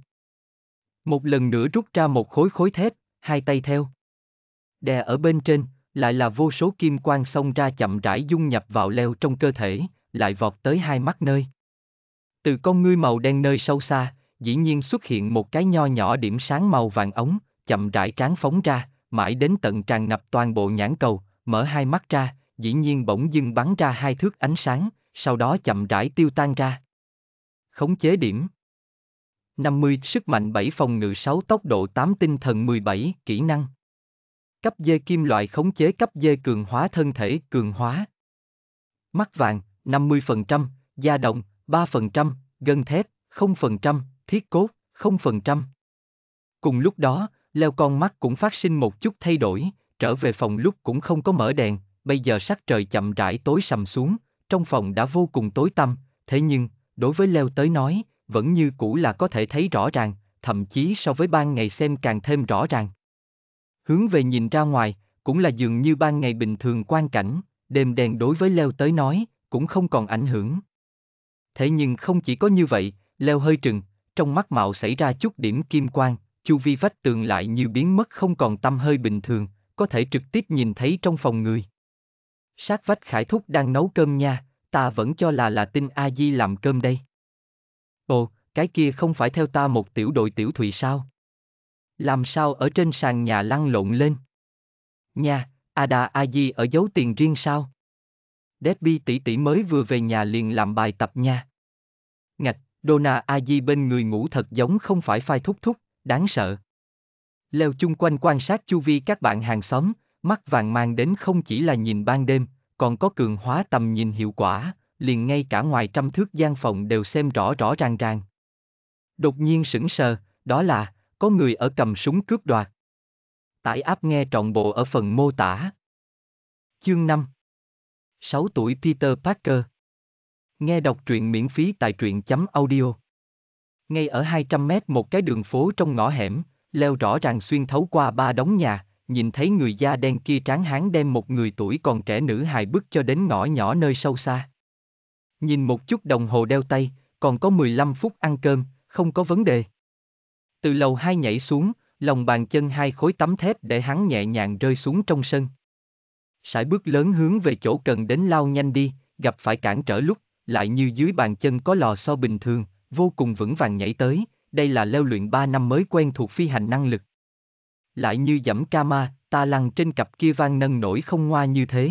Một lần nữa rút ra một khối khối thép, hai tay theo. Đè ở bên trên, lại là vô số kim quang xông ra chậm rãi dung nhập vào leo trong cơ thể, lại vọt tới hai mắt nơi. Từ con ngươi màu đen nơi sâu xa, dĩ nhiên xuất hiện một cái nho nhỏ điểm sáng màu vàng ống, chậm rãi tráng phóng ra, mãi đến tận tràn ngập toàn bộ nhãn cầu, mở hai mắt ra, dĩ nhiên bỗng dưng bắn ra hai thước ánh sáng, sau đó chậm rãi tiêu tan ra. Khống chế điểm 50 sức mạnh 7 phòng ngự 6 tốc độ 8 tinh thần 17 kỹ năng Cấp dê kim loại khống chế cấp dê cường hóa thân thể cường hóa Mắt vàng 50% Da động 3%, gân thép, 0%, thiết cốt, 0%. Cùng lúc đó, leo con mắt cũng phát sinh một chút thay đổi, trở về phòng lúc cũng không có mở đèn, bây giờ sắc trời chậm rãi tối sầm xuống, trong phòng đã vô cùng tối tăm, thế nhưng, đối với leo tới nói, vẫn như cũ là có thể thấy rõ ràng, thậm chí so với ban ngày xem càng thêm rõ ràng. Hướng về nhìn ra ngoài, cũng là dường như ban ngày bình thường quan cảnh, đêm đèn đối với leo tới nói, cũng không còn ảnh hưởng. Thế nhưng không chỉ có như vậy, leo hơi trừng, trong mắt mạo xảy ra chút điểm kim quang, chu vi vách tường lại như biến mất không còn tâm hơi bình thường, có thể trực tiếp nhìn thấy trong phòng người. Sát vách khải thúc đang nấu cơm nha, ta vẫn cho là là tin A-di làm cơm đây. Ồ, cái kia không phải theo ta một tiểu đội tiểu thụy sao? Làm sao ở trên sàn nhà lăn lộn lên? Nha, Ada A-di ở giấu tiền riêng sao? Debbie tỷ tỷ mới vừa về nhà liền làm bài tập nha. Ngạch, Dona Aji bên người ngủ thật giống không phải phai thúc thúc, đáng sợ. Leo chung quanh quan sát chu vi các bạn hàng xóm, mắt vàng mang đến không chỉ là nhìn ban đêm, còn có cường hóa tầm nhìn hiệu quả, liền ngay cả ngoài trăm thước gian phòng đều xem rõ rõ ràng ràng. Đột nhiên sững sờ, đó là, có người ở cầm súng cướp đoạt. Tải áp nghe trọn bộ ở phần mô tả. Chương 5 6 tuổi Peter Parker. Nghe đọc truyện miễn phí tại truyện chấm audio. Ngay ở 200 mét một cái đường phố trong ngõ hẻm, leo rõ ràng xuyên thấu qua ba đống nhà, nhìn thấy người da đen kia tráng hán đem một người tuổi còn trẻ nữ hài bước cho đến ngõ nhỏ nơi sâu xa. Nhìn một chút đồng hồ đeo tay, còn có 15 phút ăn cơm, không có vấn đề. Từ lầu hai nhảy xuống, lòng bàn chân hai khối tấm thép để hắn nhẹ nhàng rơi xuống trong sân sải bước lớn hướng về chỗ cần đến lao nhanh đi, gặp phải cản trở lúc, lại như dưới bàn chân có lò xo bình thường, vô cùng vững vàng nhảy tới, đây là leo luyện 3 năm mới quen thuộc phi hành năng lực. Lại như dẫm ca ma, ta lăn trên cặp kia vang nâng nổi không ngoa như thế.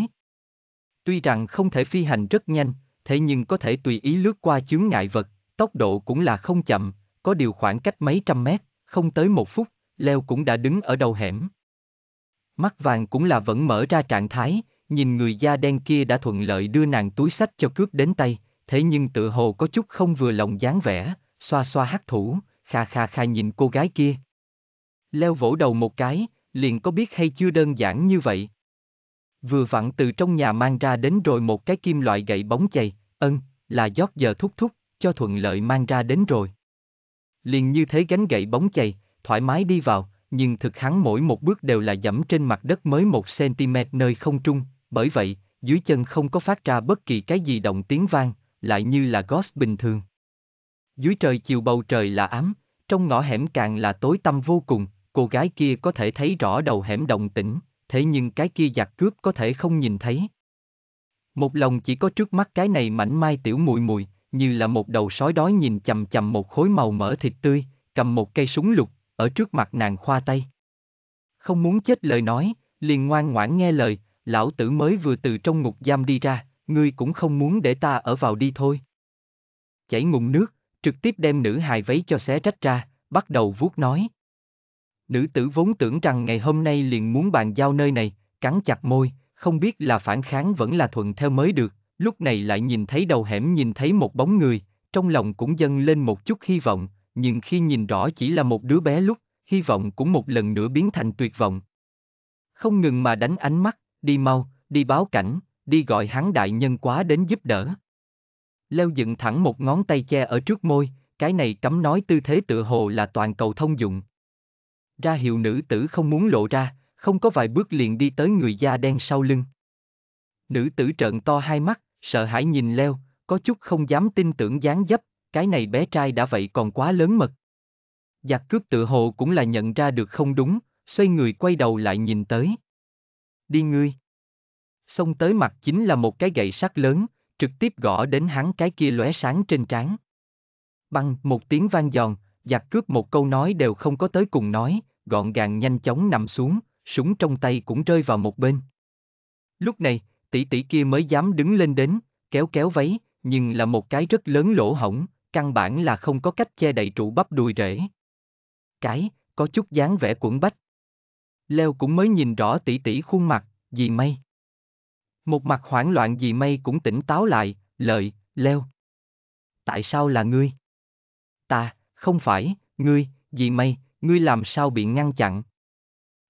Tuy rằng không thể phi hành rất nhanh, thế nhưng có thể tùy ý lướt qua chướng ngại vật, tốc độ cũng là không chậm, có điều khoảng cách mấy trăm mét, không tới một phút, leo cũng đã đứng ở đầu hẻm. Mắt vàng cũng là vẫn mở ra trạng thái, nhìn người da đen kia đã thuận lợi đưa nàng túi sách cho cướp đến tay, thế nhưng tự hồ có chút không vừa lòng dáng vẻ, xoa xoa hắc thủ, kha kha kha nhìn cô gái kia. Leo vỗ đầu một cái, liền có biết hay chưa đơn giản như vậy. Vừa vặn từ trong nhà mang ra đến rồi một cái kim loại gậy bóng chày, ân, là giót giờ thúc thúc, cho thuận lợi mang ra đến rồi. Liền như thế gánh gậy bóng chày, thoải mái đi vào, nhưng thực hắn mỗi một bước đều là dẫm trên mặt đất mới một cm nơi không trung, bởi vậy, dưới chân không có phát ra bất kỳ cái gì động tiếng vang, lại như là Ghost bình thường. Dưới trời chiều bầu trời là ám, trong ngõ hẻm càng là tối tăm vô cùng, cô gái kia có thể thấy rõ đầu hẻm động tĩnh, thế nhưng cái kia giặc cướp có thể không nhìn thấy. Một lòng chỉ có trước mắt cái này mảnh mai tiểu mùi mùi, như là một đầu sói đói nhìn chầm chầm một khối màu mỡ thịt tươi, cầm một cây súng lục, ở trước mặt nàng khoa tay. Không muốn chết lời nói, liền ngoan ngoãn nghe lời, lão tử mới vừa từ trong ngục giam đi ra, ngươi cũng không muốn để ta ở vào đi thôi. Chảy ngụm nước, trực tiếp đem nữ hài váy cho xé rách ra, bắt đầu vuốt nói. Nữ tử vốn tưởng rằng ngày hôm nay liền muốn bàn giao nơi này, cắn chặt môi, không biết là phản kháng vẫn là thuận theo mới được, lúc này lại nhìn thấy đầu hẻm nhìn thấy một bóng người, trong lòng cũng dâng lên một chút hy vọng, nhưng khi nhìn rõ chỉ là một đứa bé lúc, hy vọng cũng một lần nữa biến thành tuyệt vọng. Không ngừng mà đánh ánh mắt, đi mau, đi báo cảnh, đi gọi hắn đại nhân quá đến giúp đỡ. Leo dựng thẳng một ngón tay che ở trước môi, cái này cấm nói tư thế tựa hồ là toàn cầu thông dụng. Ra hiệu nữ tử không muốn lộ ra, không có vài bước liền đi tới người da đen sau lưng. Nữ tử trợn to hai mắt, sợ hãi nhìn Leo, có chút không dám tin tưởng dáng dấp cái này bé trai đã vậy còn quá lớn mật. Giặc cướp tự hồ cũng là nhận ra được không đúng, xoay người quay đầu lại nhìn tới. Đi ngươi. Xông tới mặt chính là một cái gậy sắt lớn, trực tiếp gõ đến hắn cái kia lóe sáng trên trán. Băng một tiếng vang giòn, giặc cướp một câu nói đều không có tới cùng nói, gọn gàng nhanh chóng nằm xuống, súng trong tay cũng rơi vào một bên. Lúc này, tỷ tỷ kia mới dám đứng lên đến, kéo kéo váy, nhưng là một cái rất lớn lỗ hổng, căn bản là không có cách che đậy trụ bắp đùi rễ. Cái, có chút dáng vẻ cuộn bách. Leo cũng mới nhìn rõ tỷ tỷ khuôn mặt, dì mây. Một mặt hoảng loạn dì mây cũng tỉnh táo lại, lợi, Leo. Tại sao là ngươi? Ta, không phải, ngươi, dì mây, ngươi làm sao bị ngăn chặn?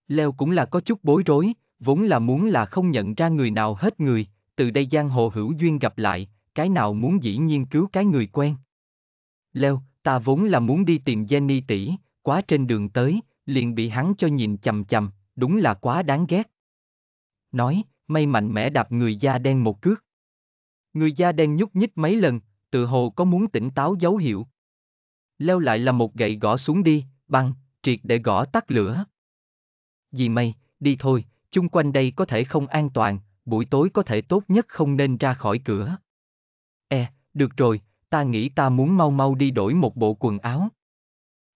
Leo cũng là có chút bối rối, vốn là muốn là không nhận ra người nào hết người, từ đây giang hồ hữu duyên gặp lại, cái nào muốn dĩ nhiên cứu cái người quen leo, ta vốn là muốn đi tìm Jenny tỷ, quá trên đường tới, liền bị hắn cho nhìn chầm chầm, đúng là quá đáng ghét. Nói, may mạnh mẽ đạp người da đen một cước. Người da đen nhúc nhích mấy lần, tự hồ có muốn tỉnh táo dấu hiệu. Leo lại là một gậy gõ xuống đi, băng, triệt để gõ tắt lửa. Vì mày, đi thôi, chung quanh đây có thể không an toàn, buổi tối có thể tốt nhất không nên ra khỏi cửa. E, được rồi, ta nghĩ ta muốn mau mau đi đổi một bộ quần áo.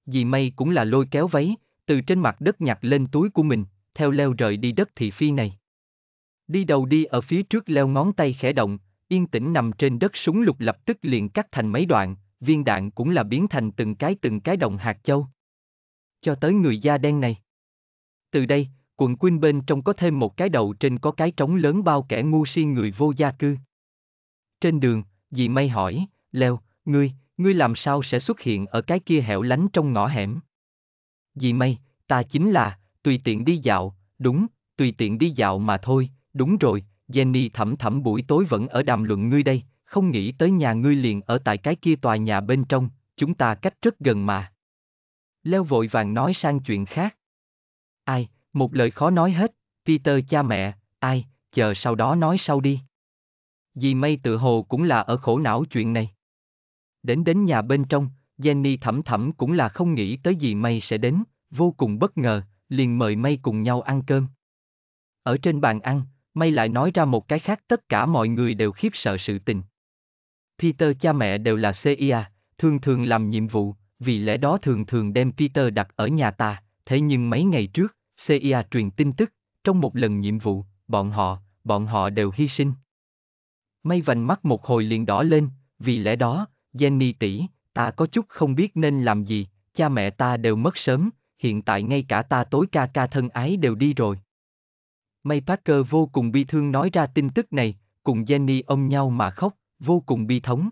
Dì May cũng là lôi kéo váy, từ trên mặt đất nhặt lên túi của mình, theo leo rời đi đất thị phi này. Đi đầu đi ở phía trước leo ngón tay khẽ động, yên tĩnh nằm trên đất súng lục lập tức liền cắt thành mấy đoạn, viên đạn cũng là biến thành từng cái từng cái đồng hạt châu. Cho tới người da đen này. Từ đây, quận Quynh bên trong có thêm một cái đầu trên có cái trống lớn bao kẻ ngu si người vô gia cư. Trên đường, dì May hỏi, Leo, ngươi, ngươi làm sao sẽ xuất hiện ở cái kia hẻo lánh trong ngõ hẻm? Dì mây, ta chính là, tùy tiện đi dạo, đúng, tùy tiện đi dạo mà thôi, đúng rồi, Jenny thẩm thẩm buổi tối vẫn ở đàm luận ngươi đây, không nghĩ tới nhà ngươi liền ở tại cái kia tòa nhà bên trong, chúng ta cách rất gần mà. Leo vội vàng nói sang chuyện khác. Ai, một lời khó nói hết, Peter cha mẹ, ai, chờ sau đó nói sau đi. Dì mây tự hồ cũng là ở khổ não chuyện này. Đến đến nhà bên trong, Jenny thẩm thẩm cũng là không nghĩ tới gì May sẽ đến, vô cùng bất ngờ, liền mời May cùng nhau ăn cơm. Ở trên bàn ăn, May lại nói ra một cái khác tất cả mọi người đều khiếp sợ sự tình. Peter cha mẹ đều là CIA, thường thường làm nhiệm vụ, vì lẽ đó thường thường đem Peter đặt ở nhà ta, thế nhưng mấy ngày trước, CIA truyền tin tức, trong một lần nhiệm vụ, bọn họ, bọn họ đều hy sinh. May vành mắt một hồi liền đỏ lên, vì lẽ đó, Jenny tỷ, ta có chút không biết nên làm gì, cha mẹ ta đều mất sớm, hiện tại ngay cả ta tối ca ca thân ái đều đi rồi. May Parker vô cùng bi thương nói ra tin tức này, cùng Jenny ôm nhau mà khóc, vô cùng bi thống.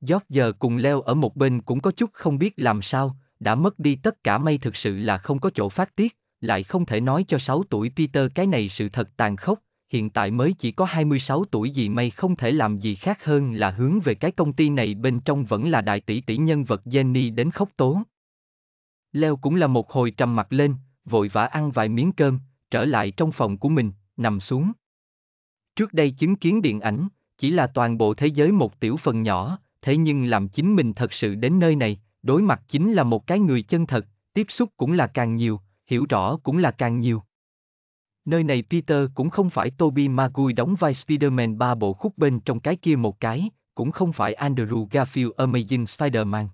George giờ cùng leo ở một bên cũng có chút không biết làm sao, đã mất đi tất cả may thực sự là không có chỗ phát tiết, lại không thể nói cho 6 tuổi Peter cái này sự thật tàn khốc, hiện tại mới chỉ có 26 tuổi gì may không thể làm gì khác hơn là hướng về cái công ty này bên trong vẫn là đại tỷ tỷ nhân vật Jenny đến khóc tố. Leo cũng là một hồi trầm mặt lên, vội vã ăn vài miếng cơm, trở lại trong phòng của mình, nằm xuống. Trước đây chứng kiến điện ảnh, chỉ là toàn bộ thế giới một tiểu phần nhỏ, thế nhưng làm chính mình thật sự đến nơi này, đối mặt chính là một cái người chân thật, tiếp xúc cũng là càng nhiều, hiểu rõ cũng là càng nhiều. Nơi này Peter cũng không phải Toby Maguire đóng vai Spider-Man ba bộ khúc bên trong cái kia một cái, cũng không phải Andrew Garfield Amazing Spider-Man.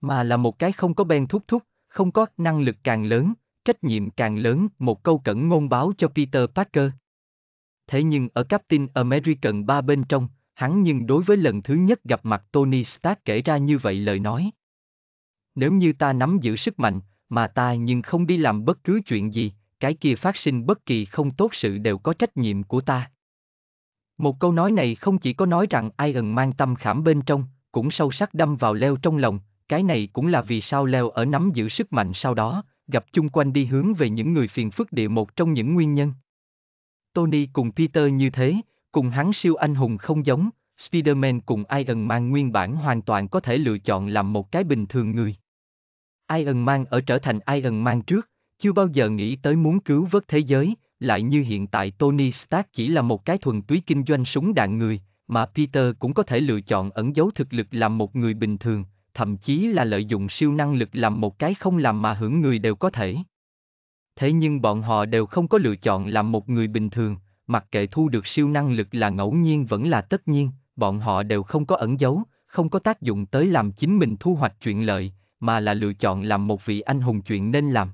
Mà là một cái không có ben thúc thúc, không có năng lực càng lớn, trách nhiệm càng lớn, một câu cẩn ngôn báo cho Peter Parker. Thế nhưng ở Captain American 3 bên trong, hắn nhưng đối với lần thứ nhất gặp mặt Tony Stark kể ra như vậy lời nói. Nếu như ta nắm giữ sức mạnh, mà ta nhưng không đi làm bất cứ chuyện gì, cái kia phát sinh bất kỳ không tốt sự đều có trách nhiệm của ta. Một câu nói này không chỉ có nói rằng ai ẩn mang tâm khảm bên trong, cũng sâu sắc đâm vào leo trong lòng, cái này cũng là vì sao leo ở nắm giữ sức mạnh sau đó, gặp chung quanh đi hướng về những người phiền phức địa một trong những nguyên nhân. Tony cùng Peter như thế, cùng hắn siêu anh hùng không giống, Spider-Man cùng Iron Man nguyên bản hoàn toàn có thể lựa chọn làm một cái bình thường người. Iron Man ở trở thành Iron Man trước, chưa bao giờ nghĩ tới muốn cứu vớt thế giới, lại như hiện tại Tony Stark chỉ là một cái thuần túy kinh doanh súng đạn người, mà Peter cũng có thể lựa chọn ẩn giấu thực lực làm một người bình thường, thậm chí là lợi dụng siêu năng lực làm một cái không làm mà hưởng người đều có thể. Thế nhưng bọn họ đều không có lựa chọn làm một người bình thường, mặc kệ thu được siêu năng lực là ngẫu nhiên vẫn là tất nhiên, bọn họ đều không có ẩn giấu, không có tác dụng tới làm chính mình thu hoạch chuyện lợi, mà là lựa chọn làm một vị anh hùng chuyện nên làm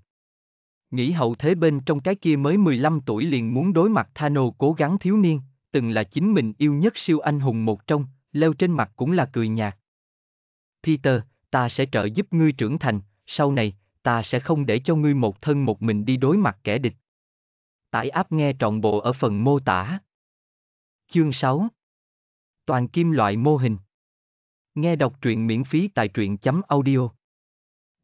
nghĩ hậu thế bên trong cái kia mới 15 tuổi liền muốn đối mặt Thano cố gắng thiếu niên, từng là chính mình yêu nhất siêu anh hùng một trong, leo trên mặt cũng là cười nhạt. Peter, ta sẽ trợ giúp ngươi trưởng thành, sau này, ta sẽ không để cho ngươi một thân một mình đi đối mặt kẻ địch. Tải áp nghe trọn bộ ở phần mô tả. Chương 6 Toàn kim loại mô hình Nghe đọc truyện miễn phí tại truyện chấm audio.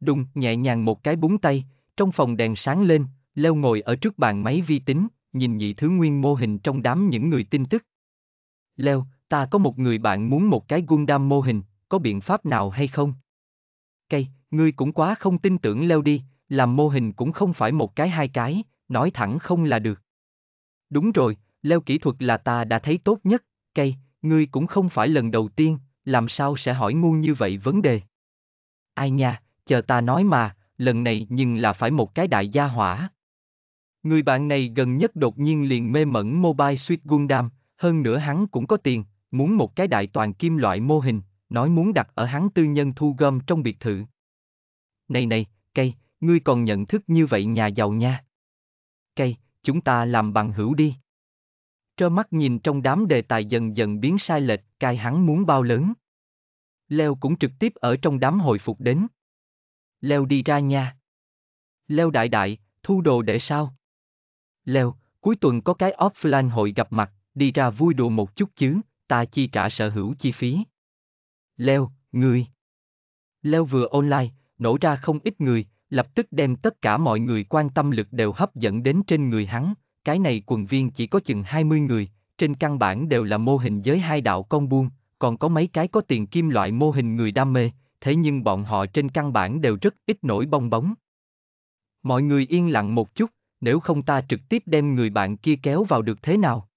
Đùng, nhẹ nhàng một cái búng tay, trong phòng đèn sáng lên, Leo ngồi ở trước bàn máy vi tính, nhìn nhị thứ nguyên mô hình trong đám những người tin tức. Leo, ta có một người bạn muốn một cái Gundam mô hình, có biện pháp nào hay không? Cây, ngươi cũng quá không tin tưởng Leo đi, làm mô hình cũng không phải một cái hai cái, nói thẳng không là được. Đúng rồi, Leo kỹ thuật là ta đã thấy tốt nhất, cây, ngươi cũng không phải lần đầu tiên, làm sao sẽ hỏi ngu như vậy vấn đề. Ai nha, chờ ta nói mà, lần này nhưng là phải một cái đại gia hỏa. Người bạn này gần nhất đột nhiên liền mê mẩn Mobile Suit Gundam, hơn nữa hắn cũng có tiền, muốn một cái đại toàn kim loại mô hình, nói muốn đặt ở hắn tư nhân thu gom trong biệt thự. Này này, cây, ngươi còn nhận thức như vậy nhà giàu nha. Cây, chúng ta làm bằng hữu đi. Trơ mắt nhìn trong đám đề tài dần dần biến sai lệch, cai hắn muốn bao lớn. Leo cũng trực tiếp ở trong đám hồi phục đến. Leo đi ra nhà. Leo đại đại, thu đồ để sao? Leo, cuối tuần có cái offline hội gặp mặt, đi ra vui đùa một chút chứ, ta chi trả sở hữu chi phí. Leo, người. Leo vừa online, nổ ra không ít người, lập tức đem tất cả mọi người quan tâm lực đều hấp dẫn đến trên người hắn, cái này quần viên chỉ có chừng 20 người, trên căn bản đều là mô hình giới hai đạo con buông, còn có mấy cái có tiền kim loại mô hình người đam mê, thế nhưng bọn họ trên căn bản đều rất ít nổi bong bóng. Mọi người yên lặng một chút, nếu không ta trực tiếp đem người bạn kia kéo vào được thế nào?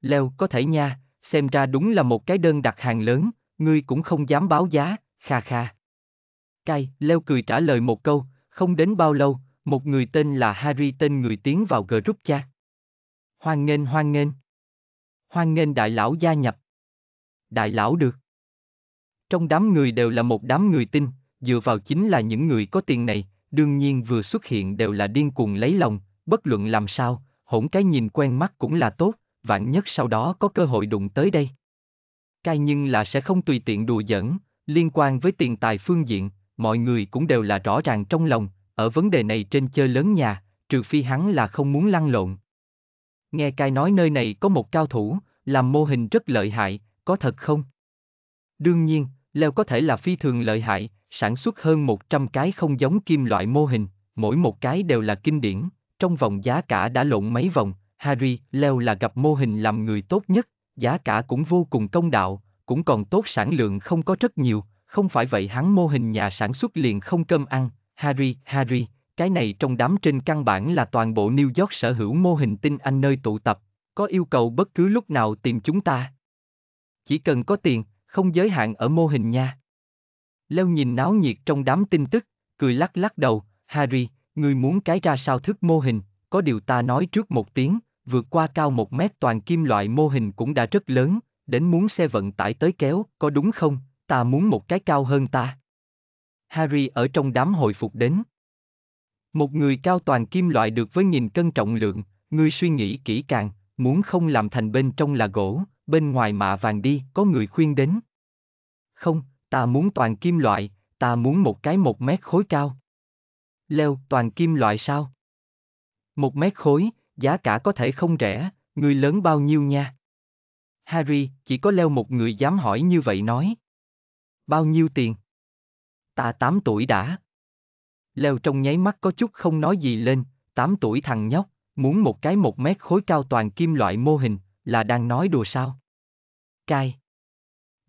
Leo có thể nha, xem ra đúng là một cái đơn đặt hàng lớn, ngươi cũng không dám báo giá, kha kha. Cai, Leo cười trả lời một câu, không đến bao lâu, một người tên là Harry tên người tiến vào group chat. Hoan nghênh hoan nghênh. Hoan nghênh đại lão gia nhập. Đại lão được. Trong đám người đều là một đám người tin, dựa vào chính là những người có tiền này, đương nhiên vừa xuất hiện đều là điên cuồng lấy lòng, bất luận làm sao, hỗn cái nhìn quen mắt cũng là tốt, vạn nhất sau đó có cơ hội đụng tới đây. Cai nhưng là sẽ không tùy tiện đùa giỡn, liên quan với tiền tài phương diện, mọi người cũng đều là rõ ràng trong lòng, ở vấn đề này trên chơi lớn nhà, trừ phi hắn là không muốn lăn lộn. Nghe cai nói nơi này có một cao thủ, làm mô hình rất lợi hại, có thật không? Đương nhiên, leo có thể là phi thường lợi hại, sản xuất hơn 100 cái không giống kim loại mô hình, mỗi một cái đều là kinh điển, trong vòng giá cả đã lộn mấy vòng, Harry leo là gặp mô hình làm người tốt nhất, giá cả cũng vô cùng công đạo, cũng còn tốt sản lượng không có rất nhiều, không phải vậy hắn mô hình nhà sản xuất liền không cơm ăn, Harry, Harry, cái này trong đám trên căn bản là toàn bộ New York sở hữu mô hình tinh anh nơi tụ tập, có yêu cầu bất cứ lúc nào tìm chúng ta. Chỉ cần có tiền, không giới hạn ở mô hình nha. Leo nhìn náo nhiệt trong đám tin tức, cười lắc lắc đầu, Harry, người muốn cái ra sao thức mô hình, có điều ta nói trước một tiếng, vượt qua cao một mét toàn kim loại mô hình cũng đã rất lớn, đến muốn xe vận tải tới kéo, có đúng không, ta muốn một cái cao hơn ta. Harry ở trong đám hồi phục đến. Một người cao toàn kim loại được với nghìn cân trọng lượng, người suy nghĩ kỹ càng, muốn không làm thành bên trong là gỗ, bên ngoài mạ vàng đi, có người khuyên đến. Không, ta muốn toàn kim loại, ta muốn một cái một mét khối cao. Leo, toàn kim loại sao? Một mét khối, giá cả có thể không rẻ, người lớn bao nhiêu nha? Harry, chỉ có leo một người dám hỏi như vậy nói. Bao nhiêu tiền? Ta 8 tuổi đã. Leo trong nháy mắt có chút không nói gì lên, 8 tuổi thằng nhóc, muốn một cái một mét khối cao toàn kim loại mô hình, là đang nói đùa sao? Cai.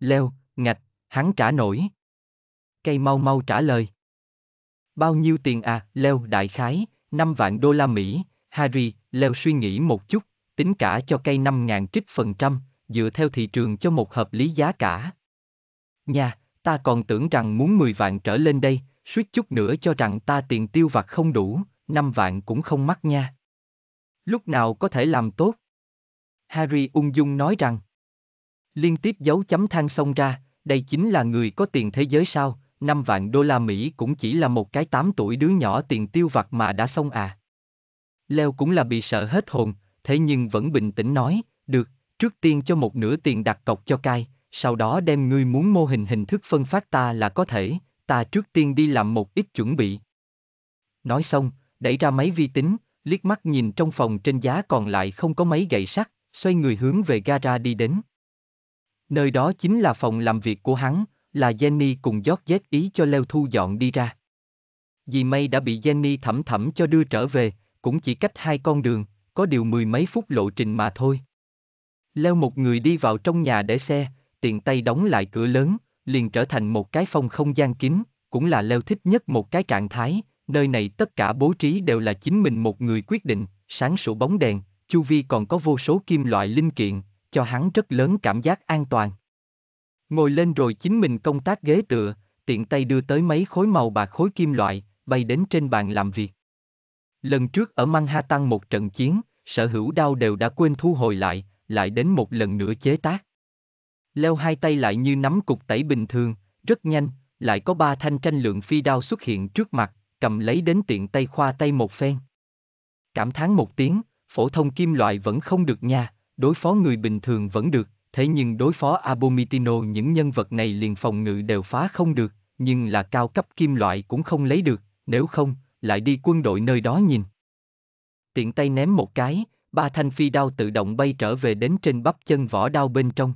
Leo, ngạch, hắn trả nổi. Cây mau mau trả lời. Bao nhiêu tiền à, Leo đại khái, 5 vạn đô la Mỹ, Harry, Leo suy nghĩ một chút, tính cả cho cây 5.000 trích phần trăm, dựa theo thị trường cho một hợp lý giá cả. Nha, ta còn tưởng rằng muốn 10 vạn trở lên đây, suýt chút nữa cho rằng ta tiền tiêu vặt không đủ, 5 vạn cũng không mắc nha. Lúc nào có thể làm tốt? Harry ung dung nói rằng. Liên tiếp dấu chấm than xông ra, đây chính là người có tiền thế giới sao, 5 vạn đô la Mỹ cũng chỉ là một cái 8 tuổi đứa nhỏ tiền tiêu vặt mà đã xong à. Leo cũng là bị sợ hết hồn, thế nhưng vẫn bình tĩnh nói, được, trước tiên cho một nửa tiền đặt cọc cho cai, sau đó đem ngươi muốn mô hình hình thức phân phát ta là có thể, ta trước tiên đi làm một ít chuẩn bị. Nói xong, đẩy ra máy vi tính, liếc mắt nhìn trong phòng trên giá còn lại không có mấy gậy sắt, xoay người hướng về gara đi đến. Nơi đó chính là phòng làm việc của hắn, là Jenny cùng George ý cho Leo thu dọn đi ra. Dì May đã bị Jenny thẩm thẩm cho đưa trở về, cũng chỉ cách hai con đường, có điều mười mấy phút lộ trình mà thôi. Leo một người đi vào trong nhà để xe, tiện tay đóng lại cửa lớn, liền trở thành một cái phòng không gian kín, cũng là Leo thích nhất một cái trạng thái, nơi này tất cả bố trí đều là chính mình một người quyết định, sáng sủa bóng đèn, chu vi còn có vô số kim loại linh kiện, cho hắn rất lớn cảm giác an toàn. Ngồi lên rồi chính mình công tác ghế tựa, tiện tay đưa tới mấy khối màu bạc khối kim loại, bay đến trên bàn làm việc. Lần trước ở Manhattan một trận chiến, sở hữu đau đều đã quên thu hồi lại, lại đến một lần nữa chế tác. Leo hai tay lại như nắm cục tẩy bình thường, rất nhanh, lại có ba thanh tranh lượng phi đao xuất hiện trước mặt, cầm lấy đến tiện tay khoa tay một phen. Cảm thán một tiếng, phổ thông kim loại vẫn không được nha, đối phó người bình thường vẫn được, thế nhưng đối phó Abomitino những nhân vật này liền phòng ngự đều phá không được, nhưng là cao cấp kim loại cũng không lấy được, nếu không, lại đi quân đội nơi đó nhìn. Tiện tay ném một cái, ba thanh phi đao tự động bay trở về đến trên bắp chân vỏ đao bên trong.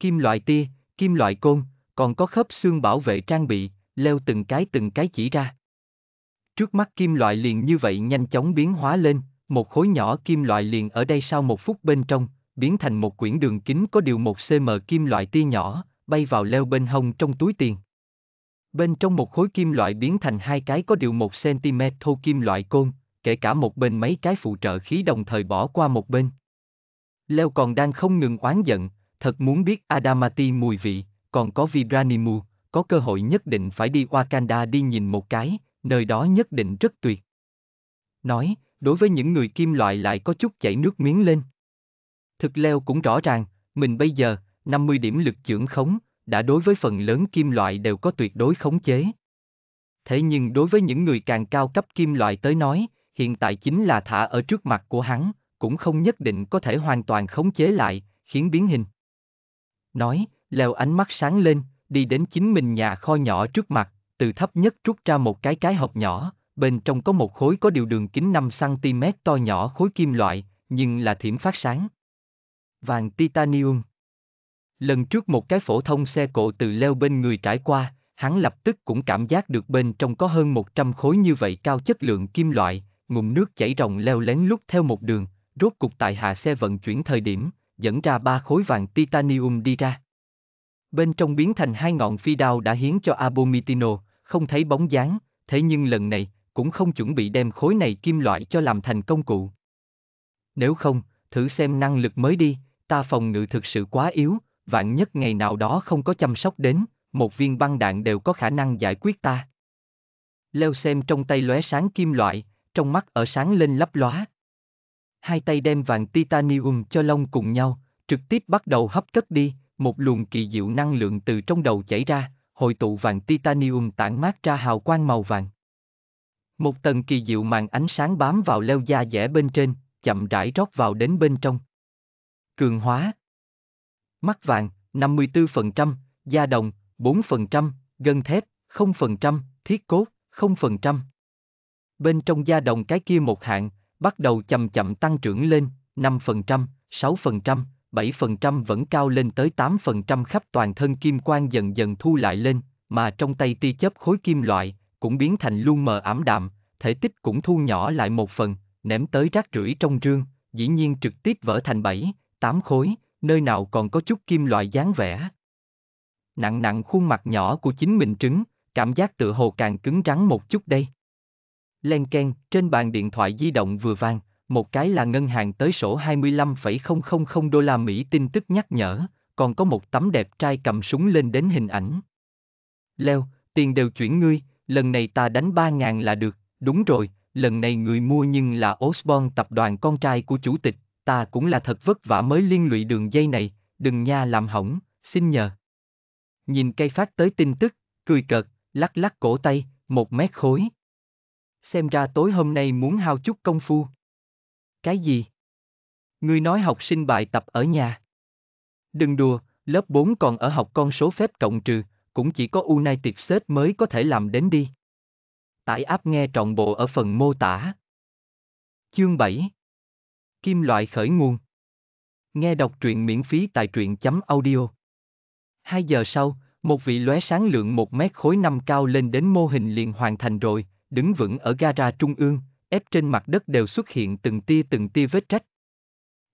Kim loại tia, kim loại côn, còn có khớp xương bảo vệ trang bị, leo từng cái từng cái chỉ ra. Trước mắt kim loại liền như vậy nhanh chóng biến hóa lên, một khối nhỏ kim loại liền ở đây sau một phút bên trong, biến thành một quyển đường kính có điều một cm kim loại tia nhỏ, bay vào leo bên hông trong túi tiền. Bên trong một khối kim loại biến thành hai cái có điều một cm thô kim loại côn, kể cả một bên mấy cái phụ trợ khí đồng thời bỏ qua một bên. Leo còn đang không ngừng oán giận, thật muốn biết Adamati mùi vị, còn có Vibranimu, có cơ hội nhất định phải đi Wakanda đi nhìn một cái, nơi đó nhất định rất tuyệt. Nói, đối với những người kim loại lại có chút chảy nước miếng lên. Thực leo cũng rõ ràng, mình bây giờ, 50 điểm lực trưởng khống, đã đối với phần lớn kim loại đều có tuyệt đối khống chế. Thế nhưng đối với những người càng cao cấp kim loại tới nói, hiện tại chính là thả ở trước mặt của hắn, cũng không nhất định có thể hoàn toàn khống chế lại, khiến biến hình. Nói, leo ánh mắt sáng lên, đi đến chính mình nhà kho nhỏ trước mặt, từ thấp nhất rút ra một cái cái hộp nhỏ, bên trong có một khối có điều đường kính 5cm to nhỏ khối kim loại, nhưng là thiểm phát sáng. Vàng titanium. Lần trước một cái phổ thông xe cộ từ leo bên người trải qua, hắn lập tức cũng cảm giác được bên trong có hơn 100 khối như vậy cao chất lượng kim loại, ngụm nước chảy ròng leo lén lút theo một đường, rốt cục tại hạ xe vận chuyển thời điểm, dẫn ra ba khối vàng titanium đi ra. Bên trong biến thành hai ngọn phi đao đã hiến cho Abomitino, không thấy bóng dáng, thế nhưng lần này, cũng không chuẩn bị đem khối này kim loại cho làm thành công cụ. Nếu không, thử xem năng lực mới đi, ta phòng ngự thực sự quá yếu, vạn nhất ngày nào đó không có chăm sóc đến, một viên băng đạn đều có khả năng giải quyết ta. Leo xem trong tay lóe sáng kim loại, trong mắt ở sáng lên lấp lóa. Hai tay đem vàng titanium cho lông cùng nhau, trực tiếp bắt đầu hấp cất đi, một luồng kỳ diệu năng lượng từ trong đầu chảy ra, hội tụ vàng titanium tản mát ra hào quang màu vàng. Một tầng kỳ diệu màn ánh sáng bám vào leo da dẻ bên trên, chậm rãi rót vào đến bên trong. Cường hóa Mắt vàng, 54%, da đồng, 4%, gân thép, 0%, thiết cốt, 0%. Bên trong da đồng cái kia một hạng, bắt đầu chậm chậm tăng trưởng lên, 5%, 6%, 7% vẫn cao lên tới 8% khắp toàn thân kim quang dần dần thu lại lên, mà trong tay ti chớp khối kim loại, cũng biến thành luôn mờ ảm đạm, thể tích cũng thu nhỏ lại một phần, ném tới rác rưởi trong rương, dĩ nhiên trực tiếp vỡ thành bảy, tám khối, nơi nào còn có chút kim loại dáng vẻ. Nặng nặng khuôn mặt nhỏ của chính mình trứng, cảm giác tự hồ càng cứng rắn một chút đây. Len Ken, trên bàn điện thoại di động vừa vang, một cái là ngân hàng tới sổ 25,000 đô la Mỹ tin tức nhắc nhở, còn có một tấm đẹp trai cầm súng lên đến hình ảnh. Leo, tiền đều chuyển ngươi, lần này ta đánh 3.000 là được, đúng rồi, lần này người mua nhưng là Osborne tập đoàn con trai của chủ tịch, ta cũng là thật vất vả mới liên lụy đường dây này, đừng nha làm hỏng, xin nhờ. Nhìn cây phát tới tin tức, cười cợt, lắc lắc cổ tay, một mét khối. Xem ra tối hôm nay muốn hao chút công phu. Cái gì? người nói học sinh bài tập ở nhà. Đừng đùa, lớp 4 còn ở học con số phép cộng trừ, cũng chỉ có United States mới có thể làm đến đi. Tải áp nghe trọn bộ ở phần mô tả. Chương 7 Kim loại khởi nguồn Nghe đọc truyện miễn phí tại truyện chấm audio. Hai giờ sau, một vị lóe sáng lượng một mét khối năm cao lên đến mô hình liền hoàn thành rồi, đứng vững ở gara trung ương, ép trên mặt đất đều xuất hiện từng tia từng tia vết rách.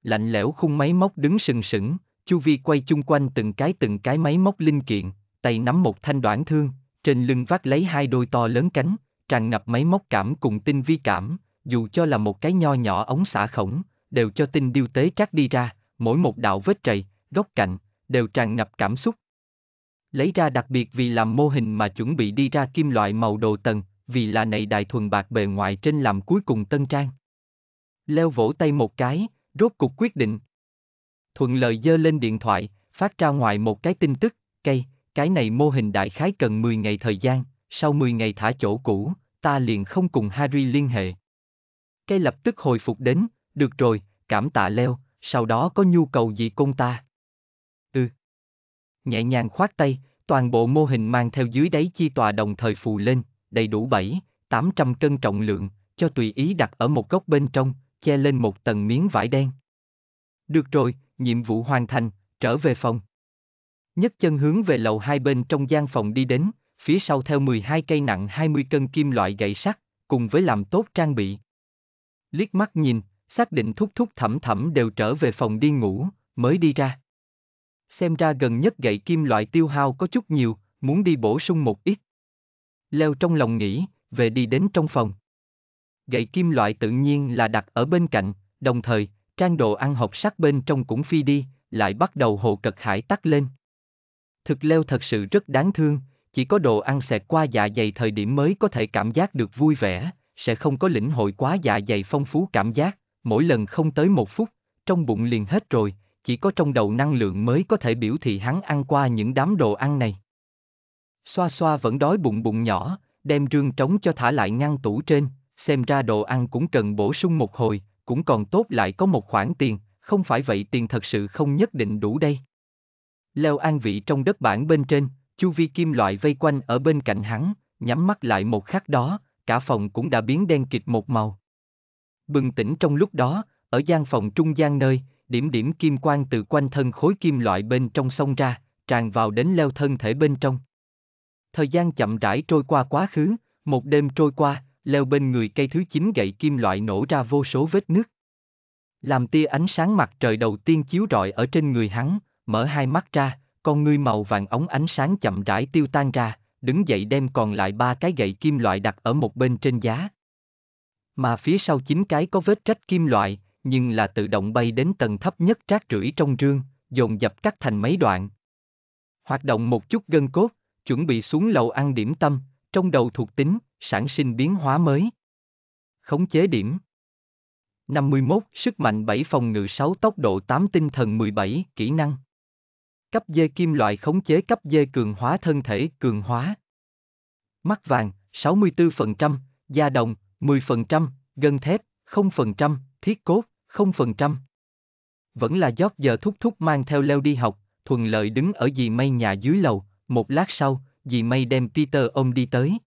Lạnh lẽo khung máy móc đứng sừng sững, chu vi quay chung quanh từng cái từng cái máy móc linh kiện, tay nắm một thanh đoạn thương, trên lưng vác lấy hai đôi to lớn cánh, tràn ngập máy móc cảm cùng tinh vi cảm, dù cho là một cái nho nhỏ ống xả khổng, đều cho tinh điêu tế trác đi ra, mỗi một đạo vết trầy, góc cạnh, đều tràn ngập cảm xúc. Lấy ra đặc biệt vì làm mô hình mà chuẩn bị đi ra kim loại màu đồ tầng, vì là này đài thuần bạc bề ngoài trên làm cuối cùng tân trang. Leo vỗ tay một cái, rốt cục quyết định. Thuận lợi dơ lên điện thoại, phát ra ngoài một cái tin tức, cây, cái này mô hình đại khái cần 10 ngày thời gian, sau 10 ngày thả chỗ cũ, ta liền không cùng Harry liên hệ. Cây lập tức hồi phục đến, được rồi, cảm tạ leo, sau đó có nhu cầu gì công ta? Ừ. Nhẹ nhàng khoát tay, toàn bộ mô hình mang theo dưới đáy chi tòa đồng thời phù lên, đầy đủ 7, 800 cân trọng lượng, cho tùy ý đặt ở một góc bên trong, che lên một tầng miếng vải đen. Được rồi, nhiệm vụ hoàn thành, trở về phòng. Nhấc chân hướng về lầu hai bên trong gian phòng đi đến, phía sau theo 12 cây nặng 20 cân kim loại gậy sắt, cùng với làm tốt trang bị. Liếc mắt nhìn, xác định thúc thúc thẩm thẩm đều trở về phòng đi ngủ, mới đi ra. Xem ra gần nhất gậy kim loại tiêu hao có chút nhiều, muốn đi bổ sung một ít. Leo trong lòng nghĩ, về đi đến trong phòng. Gậy kim loại tự nhiên là đặt ở bên cạnh, đồng thời, trang đồ ăn hộp sắt bên trong cũng phi đi, lại bắt đầu hồ cật hải tắt lên. Thực leo thật sự rất đáng thương, chỉ có đồ ăn xẹt qua dạ dày thời điểm mới có thể cảm giác được vui vẻ, sẽ không có lĩnh hội quá dạ dày phong phú cảm giác, mỗi lần không tới một phút, trong bụng liền hết rồi, chỉ có trong đầu năng lượng mới có thể biểu thị hắn ăn qua những đám đồ ăn này. Xoa xoa vẫn đói bụng bụng nhỏ, đem rương trống cho thả lại ngăn tủ trên, xem ra đồ ăn cũng cần bổ sung một hồi, cũng còn tốt lại có một khoản tiền, không phải vậy tiền thật sự không nhất định đủ đây. Leo an vị trong đất bản bên trên, chu vi kim loại vây quanh ở bên cạnh hắn, nhắm mắt lại một khắc đó, cả phòng cũng đã biến đen kịt một màu. Bừng tỉnh trong lúc đó, ở gian phòng trung gian nơi, điểm điểm kim quang từ quanh thân khối kim loại bên trong xông ra, tràn vào đến leo thân thể bên trong. Thời gian chậm rãi trôi qua quá khứ, một đêm trôi qua, leo bên người cây thứ 9 gậy kim loại nổ ra vô số vết nước. Làm tia ánh sáng mặt trời đầu tiên chiếu rọi ở trên người hắn, mở hai mắt ra, con ngươi màu vàng ống ánh sáng chậm rãi tiêu tan ra, đứng dậy đem còn lại ba cái gậy kim loại đặt ở một bên trên giá. Mà phía sau chín cái có vết rách kim loại, nhưng là tự động bay đến tầng thấp nhất rác rưởi trong rương, dồn dập cắt thành mấy đoạn. Hoạt động một chút gân cốt, chuẩn bị xuống lầu ăn điểm tâm, trong đầu thuộc tính, sản sinh biến hóa mới. Khống chế điểm 51, sức mạnh 7 phòng ngự 6 tốc độ 8 tinh thần 17, kỹ năng Cấp dê kim loại khống chế cấp dê cường hóa thân thể cường hóa. Mắt vàng, 64%, da đồng, 10%, gân thép, 0%, thiết cốt, 0%. Vẫn là giót giờ thúc thúc mang theo leo đi học, thuận lợi đứng ở dì mây nhà dưới lầu, một lát sau, dì mây đem Peter ôm đi tới.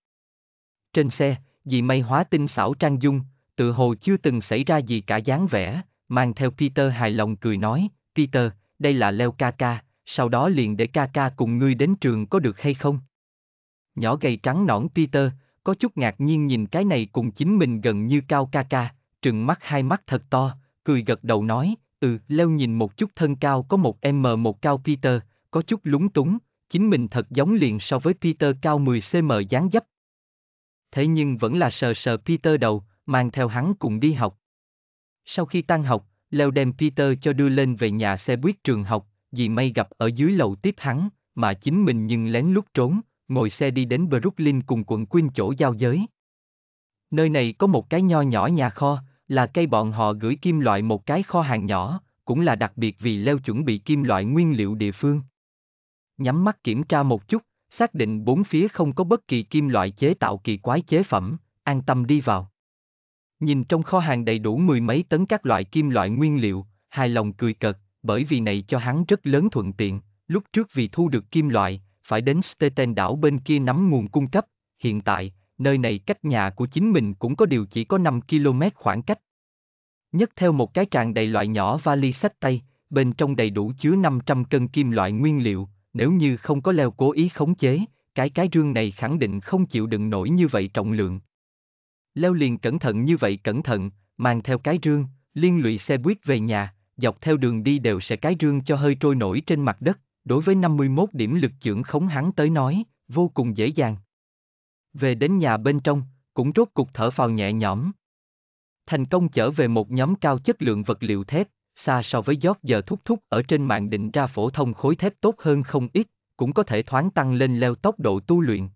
Trên xe, dì mây hóa tinh xảo trang dung, tự hồ chưa từng xảy ra gì cả dáng vẻ, mang theo Peter hài lòng cười nói, Peter, đây là leo ca ca, sau đó liền để ca ca cùng ngươi đến trường có được hay không? Nhỏ gầy trắng nõn Peter, có chút ngạc nhiên nhìn cái này cùng chính mình gần như cao ca ca, trừng mắt hai mắt thật to, cười gật đầu nói, ừ, leo nhìn một chút thân cao có một m một cao Peter, có chút lúng túng, chính mình thật giống liền so với Peter cao 10cm dáng dấp. Thế nhưng vẫn là sờ sờ Peter đầu, mang theo hắn cùng đi học. Sau khi tan học, Leo đem Peter cho đưa lên về nhà xe buýt trường học, vì may gặp ở dưới lầu tiếp hắn, mà chính mình nhưng lén lút trốn, ngồi xe đi đến Brooklyn cùng quận Queen chỗ giao giới. Nơi này có một cái nho nhỏ nhà kho, là cây bọn họ gửi kim loại một cái kho hàng nhỏ, cũng là đặc biệt vì leo chuẩn bị kim loại nguyên liệu địa phương. Nhắm mắt kiểm tra một chút, xác định bốn phía không có bất kỳ kim loại chế tạo kỳ quái chế phẩm, an tâm đi vào. Nhìn trong kho hàng đầy đủ mười mấy tấn các loại kim loại nguyên liệu, hài lòng cười cợt, bởi vì này cho hắn rất lớn thuận tiện, lúc trước vì thu được kim loại, phải đến Staten đảo bên kia nắm nguồn cung cấp, hiện tại, nơi này cách nhà của chính mình cũng có điều chỉ có 5 km khoảng cách. Nhất theo một cái tràn đầy loại nhỏ vali sách tay, bên trong đầy đủ chứa 500 cân kim loại nguyên liệu, nếu như không có leo cố ý khống chế, cái cái rương này khẳng định không chịu đựng nổi như vậy trọng lượng. Leo liền cẩn thận như vậy cẩn thận, mang theo cái rương, liên lụy xe buýt về nhà, dọc theo đường đi đều sẽ cái rương cho hơi trôi nổi trên mặt đất, đối với 51 điểm lực trưởng khống hắn tới nói, vô cùng dễ dàng. Về đến nhà bên trong, cũng rốt cục thở phào nhẹ nhõm. Thành công trở về một nhóm cao chất lượng vật liệu thép, xa so với giót giờ thúc thúc ở trên mạng định ra phổ thông khối thép tốt hơn không ít, cũng có thể thoáng tăng lên leo tốc độ tu luyện.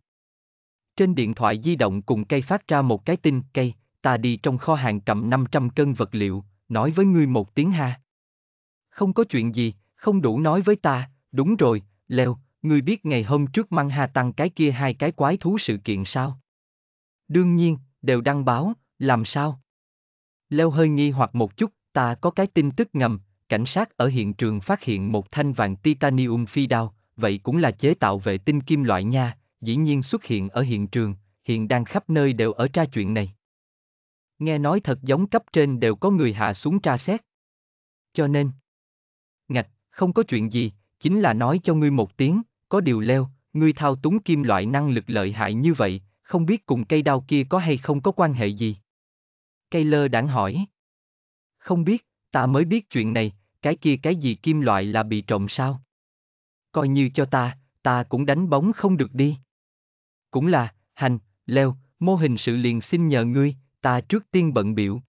Trên điện thoại di động cùng cây phát ra một cái tin, cây, ta đi trong kho hàng cầm 500 cân vật liệu, nói với ngươi một tiếng ha không có chuyện gì, không đủ nói với ta, đúng rồi, Leo, ngươi biết ngày hôm trước mang Hà Tăng cái kia hai cái quái thú sự kiện sao? Đương nhiên, đều đăng báo, làm sao? Leo hơi nghi hoặc một chút, ta có cái tin tức ngầm, cảnh sát ở hiện trường phát hiện một thanh vàng titanium phi đao, vậy cũng là chế tạo vệ tinh kim loại nha, dĩ nhiên xuất hiện ở hiện trường, hiện đang khắp nơi đều ở tra chuyện này. Nghe nói thật giống cấp trên đều có người hạ xuống tra xét. Cho nên, ngạch, không có chuyện gì, chính là nói cho ngươi một tiếng, có điều leo, ngươi thao túng kim loại năng lực lợi hại như vậy, không biết cùng cây đao kia có hay không có quan hệ gì. Cây lơ đảng hỏi. Không biết, ta mới biết chuyện này, cái kia cái gì kim loại là bị trộm sao? Coi như cho ta, ta cũng đánh bóng không được đi. Cũng là, hành, leo, mô hình sự liền xin nhờ ngươi, ta trước tiên bận biểu.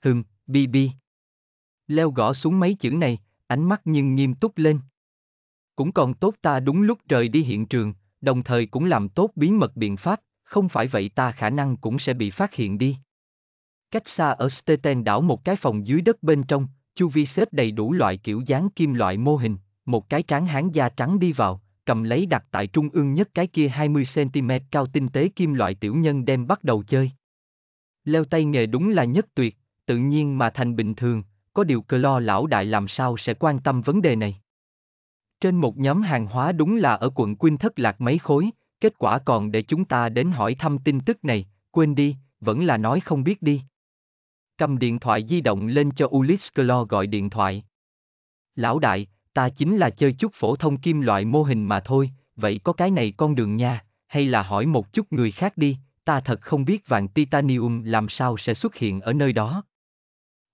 Hừm, bi bi. Leo gõ xuống mấy chữ này, ánh mắt nhưng nghiêm túc lên. Cũng còn tốt ta đúng lúc rời đi hiện trường, đồng thời cũng làm tốt bí mật biện pháp, không phải vậy ta khả năng cũng sẽ bị phát hiện đi. Cách xa ở Steten đảo một cái phòng dưới đất bên trong, chu vi xếp đầy đủ loại kiểu dáng kim loại mô hình, một cái tráng hán da trắng đi vào, cầm lấy đặt tại trung ương nhất cái kia 20cm cao tinh tế kim loại tiểu nhân đem bắt đầu chơi. Leo tay nghề đúng là nhất tuyệt, tự nhiên mà thành bình thường, có điều cờ lo lão đại làm sao sẽ quan tâm vấn đề này. Trên một nhóm hàng hóa đúng là ở quận Quynh thất lạc mấy khối, kết quả còn để chúng ta đến hỏi thăm tin tức này, quên đi, vẫn là nói không biết đi. Cầm điện thoại di động lên cho Ulis Clo gọi điện thoại. Lão đại, ta chính là chơi chút phổ thông kim loại mô hình mà thôi, vậy có cái này con đường nha, hay là hỏi một chút người khác đi, ta thật không biết vàng titanium làm sao sẽ xuất hiện ở nơi đó.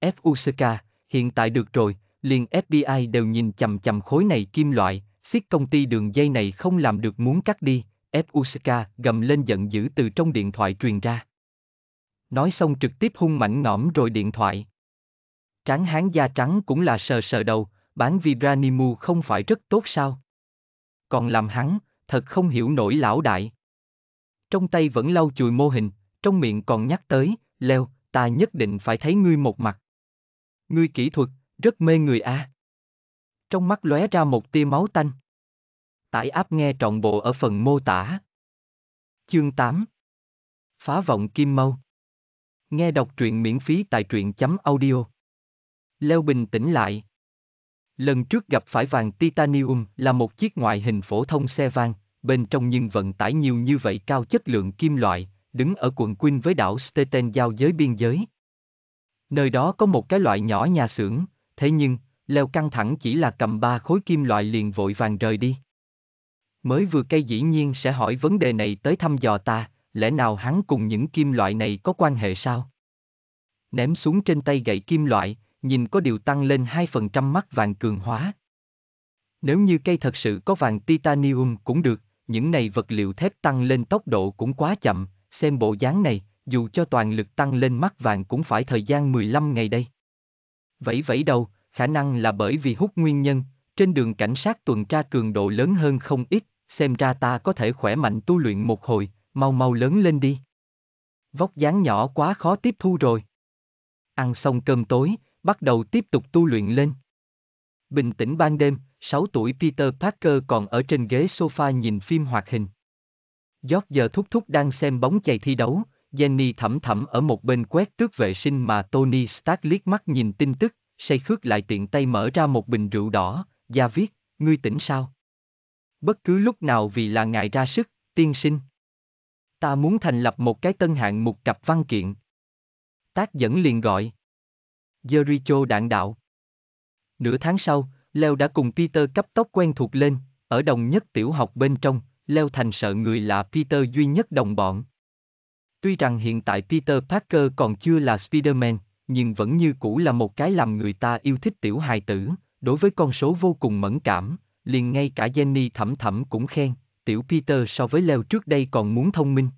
FUCK, hiện tại được rồi, liền FBI đều nhìn chầm chầm khối này kim loại, siết công ty đường dây này không làm được muốn cắt đi, Fuska gầm lên giận dữ từ trong điện thoại truyền ra. Nói xong trực tiếp hung mảnh ngõm rồi điện thoại. Tráng hán da trắng cũng là sờ sờ đầu, bán Vibranimu không phải rất tốt sao? Còn làm hắn, thật không hiểu nổi lão đại. Trong tay vẫn lau chùi mô hình, trong miệng còn nhắc tới, leo, ta nhất định phải thấy ngươi một mặt. Ngươi kỹ thuật, rất mê người a. À. Trong mắt lóe ra một tia máu tanh. Tải áp nghe trọn bộ ở phần mô tả. Chương 8 Phá vọng Kim Mâu Nghe đọc truyện miễn phí tại truyện chấm audio. Leo bình tĩnh lại. Lần trước gặp phải vàng titanium là một chiếc ngoại hình phổ thông xe vang, bên trong nhưng vận tải nhiều như vậy cao chất lượng kim loại, đứng ở quận Quynh với đảo Staten giao giới biên giới. Nơi đó có một cái loại nhỏ nhà xưởng, thế nhưng, leo căng thẳng chỉ là cầm ba khối kim loại liền vội vàng rời đi. Mới vừa cây dĩ nhiên sẽ hỏi vấn đề này tới thăm dò ta, lẽ nào hắn cùng những kim loại này có quan hệ sao? Ném xuống trên tay gậy kim loại, nhìn có điều tăng lên 2% mắt vàng cường hóa. Nếu như cây thật sự có vàng titanium cũng được, những này vật liệu thép tăng lên tốc độ cũng quá chậm, xem bộ dáng này, dù cho toàn lực tăng lên mắt vàng cũng phải thời gian 15 ngày đây. Vẫy vẫy đầu, khả năng là bởi vì hút nguyên nhân, trên đường cảnh sát tuần tra cường độ lớn hơn không ít, xem ra ta có thể khỏe mạnh tu luyện một hồi, mau mau lớn lên đi. Vóc dáng nhỏ quá khó tiếp thu rồi. Ăn xong cơm tối, bắt đầu tiếp tục tu luyện lên. Bình tĩnh ban đêm, 6 tuổi Peter Parker còn ở trên ghế sofa nhìn phim hoạt hình. Giót giờ thúc thúc đang xem bóng chày thi đấu, Jenny thẩm thẩm ở một bên quét tước vệ sinh mà Tony Stark liếc mắt nhìn tin tức, say khước lại tiện tay mở ra một bình rượu đỏ, da viết, ngươi tỉnh sao? Bất cứ lúc nào vì là ngại ra sức, tiên sinh. Ta muốn thành lập một cái tân hạng mục cặp văn kiện. Tác dẫn liền gọi. Jericho đạn đạo. Nửa tháng sau, Leo đã cùng Peter cấp tốc quen thuộc lên, ở đồng nhất tiểu học bên trong, Leo thành sợ người là Peter duy nhất đồng bọn. Tuy rằng hiện tại Peter Parker còn chưa là Spider-Man, nhưng vẫn như cũ là một cái làm người ta yêu thích tiểu hài tử, đối với con số vô cùng mẫn cảm, liền ngay cả Jenny thẩm thẩm cũng khen, tiểu Peter so với Leo trước đây còn muốn thông minh.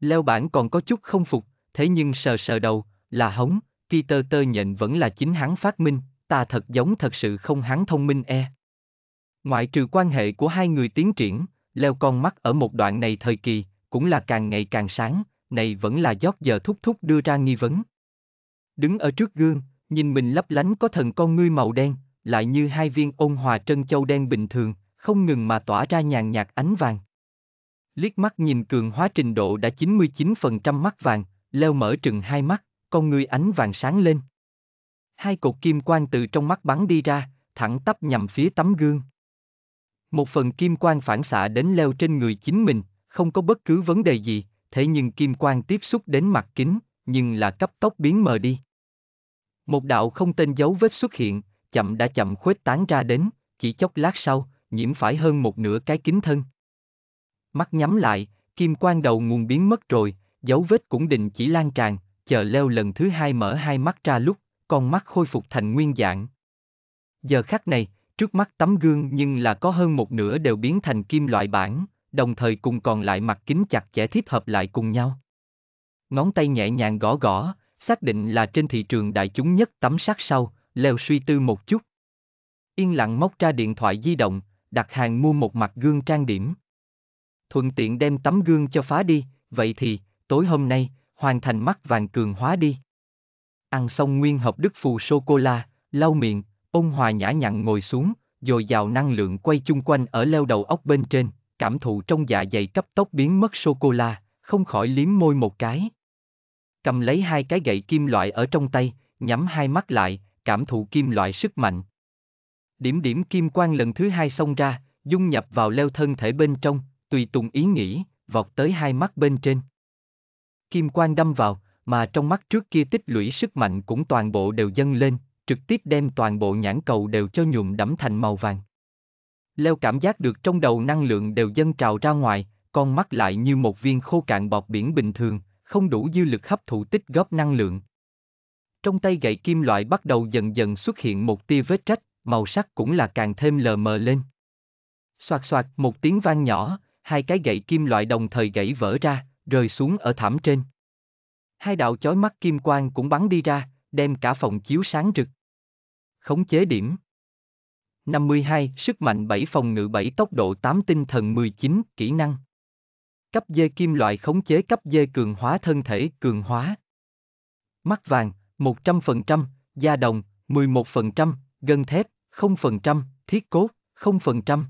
Leo bản còn có chút không phục, thế nhưng sờ sờ đầu, là hống, Peter tơ nhận vẫn là chính hắn phát minh, ta thật giống thật sự không hắn thông minh e. Ngoại trừ quan hệ của hai người tiến triển, Leo con mắt ở một đoạn này thời kỳ, cũng là càng ngày càng sáng, này vẫn là giót giờ thúc thúc đưa ra nghi vấn. Đứng ở trước gương, nhìn mình lấp lánh có thần con ngươi màu đen, lại như hai viên ôn hòa trân châu đen bình thường, không ngừng mà tỏa ra nhàn nhạt ánh vàng. Liếc mắt nhìn cường hóa trình độ đã 99% mắt vàng, leo mở trừng hai mắt, con ngươi ánh vàng sáng lên. Hai cột kim quang từ trong mắt bắn đi ra, thẳng tắp nhằm phía tấm gương. Một phần kim quang phản xạ đến leo trên người chính mình, không có bất cứ vấn đề gì, thế nhưng kim quang tiếp xúc đến mặt kính, nhưng là cấp tốc biến mờ đi. Một đạo không tên dấu vết xuất hiện, chậm đã chậm khuếch tán ra đến, chỉ chốc lát sau, nhiễm phải hơn một nửa cái kính thân. Mắt nhắm lại, kim quang đầu nguồn biến mất rồi, dấu vết cũng định chỉ lan tràn, chờ leo lần thứ hai mở hai mắt ra lúc, con mắt khôi phục thành nguyên dạng. Giờ khắc này, trước mắt tấm gương nhưng là có hơn một nửa đều biến thành kim loại bản, đồng thời cùng còn lại mặt kính chặt chẽ thiếp hợp lại cùng nhau. Ngón tay nhẹ nhàng gõ gõ, xác định là trên thị trường đại chúng nhất tấm sắt sau, Leo suy tư một chút. Yên lặng móc ra điện thoại di động, đặt hàng mua một mặt gương trang điểm. Thuận tiện đem tấm gương cho phá đi, vậy thì, tối hôm nay, hoàn thành mắt vàng cường hóa đi. Ăn xong nguyên hộp đức phù sô-cô-la, lau miệng, ôn hòa nhã nhặn ngồi xuống, dồi dào năng lượng quay chung quanh ở leo đầu óc bên trên, cảm thụ trong dạ dày cấp tốc biến mất sô-cô-la, không khỏi liếm môi một cái. Cầm lấy hai cái gậy kim loại ở trong tay, nhắm hai mắt lại, cảm thụ kim loại sức mạnh. Điểm điểm kim quang lần thứ hai xông ra, dung nhập vào leo thân thể bên trong, tùy tùng ý nghĩ, vọt tới hai mắt bên trên. Kim quang đâm vào, mà trong mắt trước kia tích lũy sức mạnh cũng toàn bộ đều dâng lên, trực tiếp đem toàn bộ nhãn cầu đều cho nhuộm đẫm thành màu vàng. Leo cảm giác được trong đầu năng lượng đều dâng trào ra ngoài, con mắt lại như một viên khô cạn bọt biển bình thường, không đủ dư lực hấp thụ tích góp năng lượng. Trong tay gậy kim loại bắt đầu dần dần xuất hiện một tia vết rách, màu sắc cũng là càng thêm lờ mờ lên. Xoạt xoạt một tiếng vang nhỏ, hai cái gậy kim loại đồng thời gãy vỡ ra, rơi xuống ở thảm trên. Hai đạo chói mắt kim quang cũng bắn đi ra, đem cả phòng chiếu sáng rực. Khống chế điểm. 52, sức mạnh 7 phòng ngự 7 tốc độ 8 tinh thần 19, kỹ năng. Cấp dê kim loại khống chế cấp dê cường hóa thân thể cường hóa. Mắt vàng, 100%, da đồng, 11%, gân thép, 0%, thiết cốt, 0%.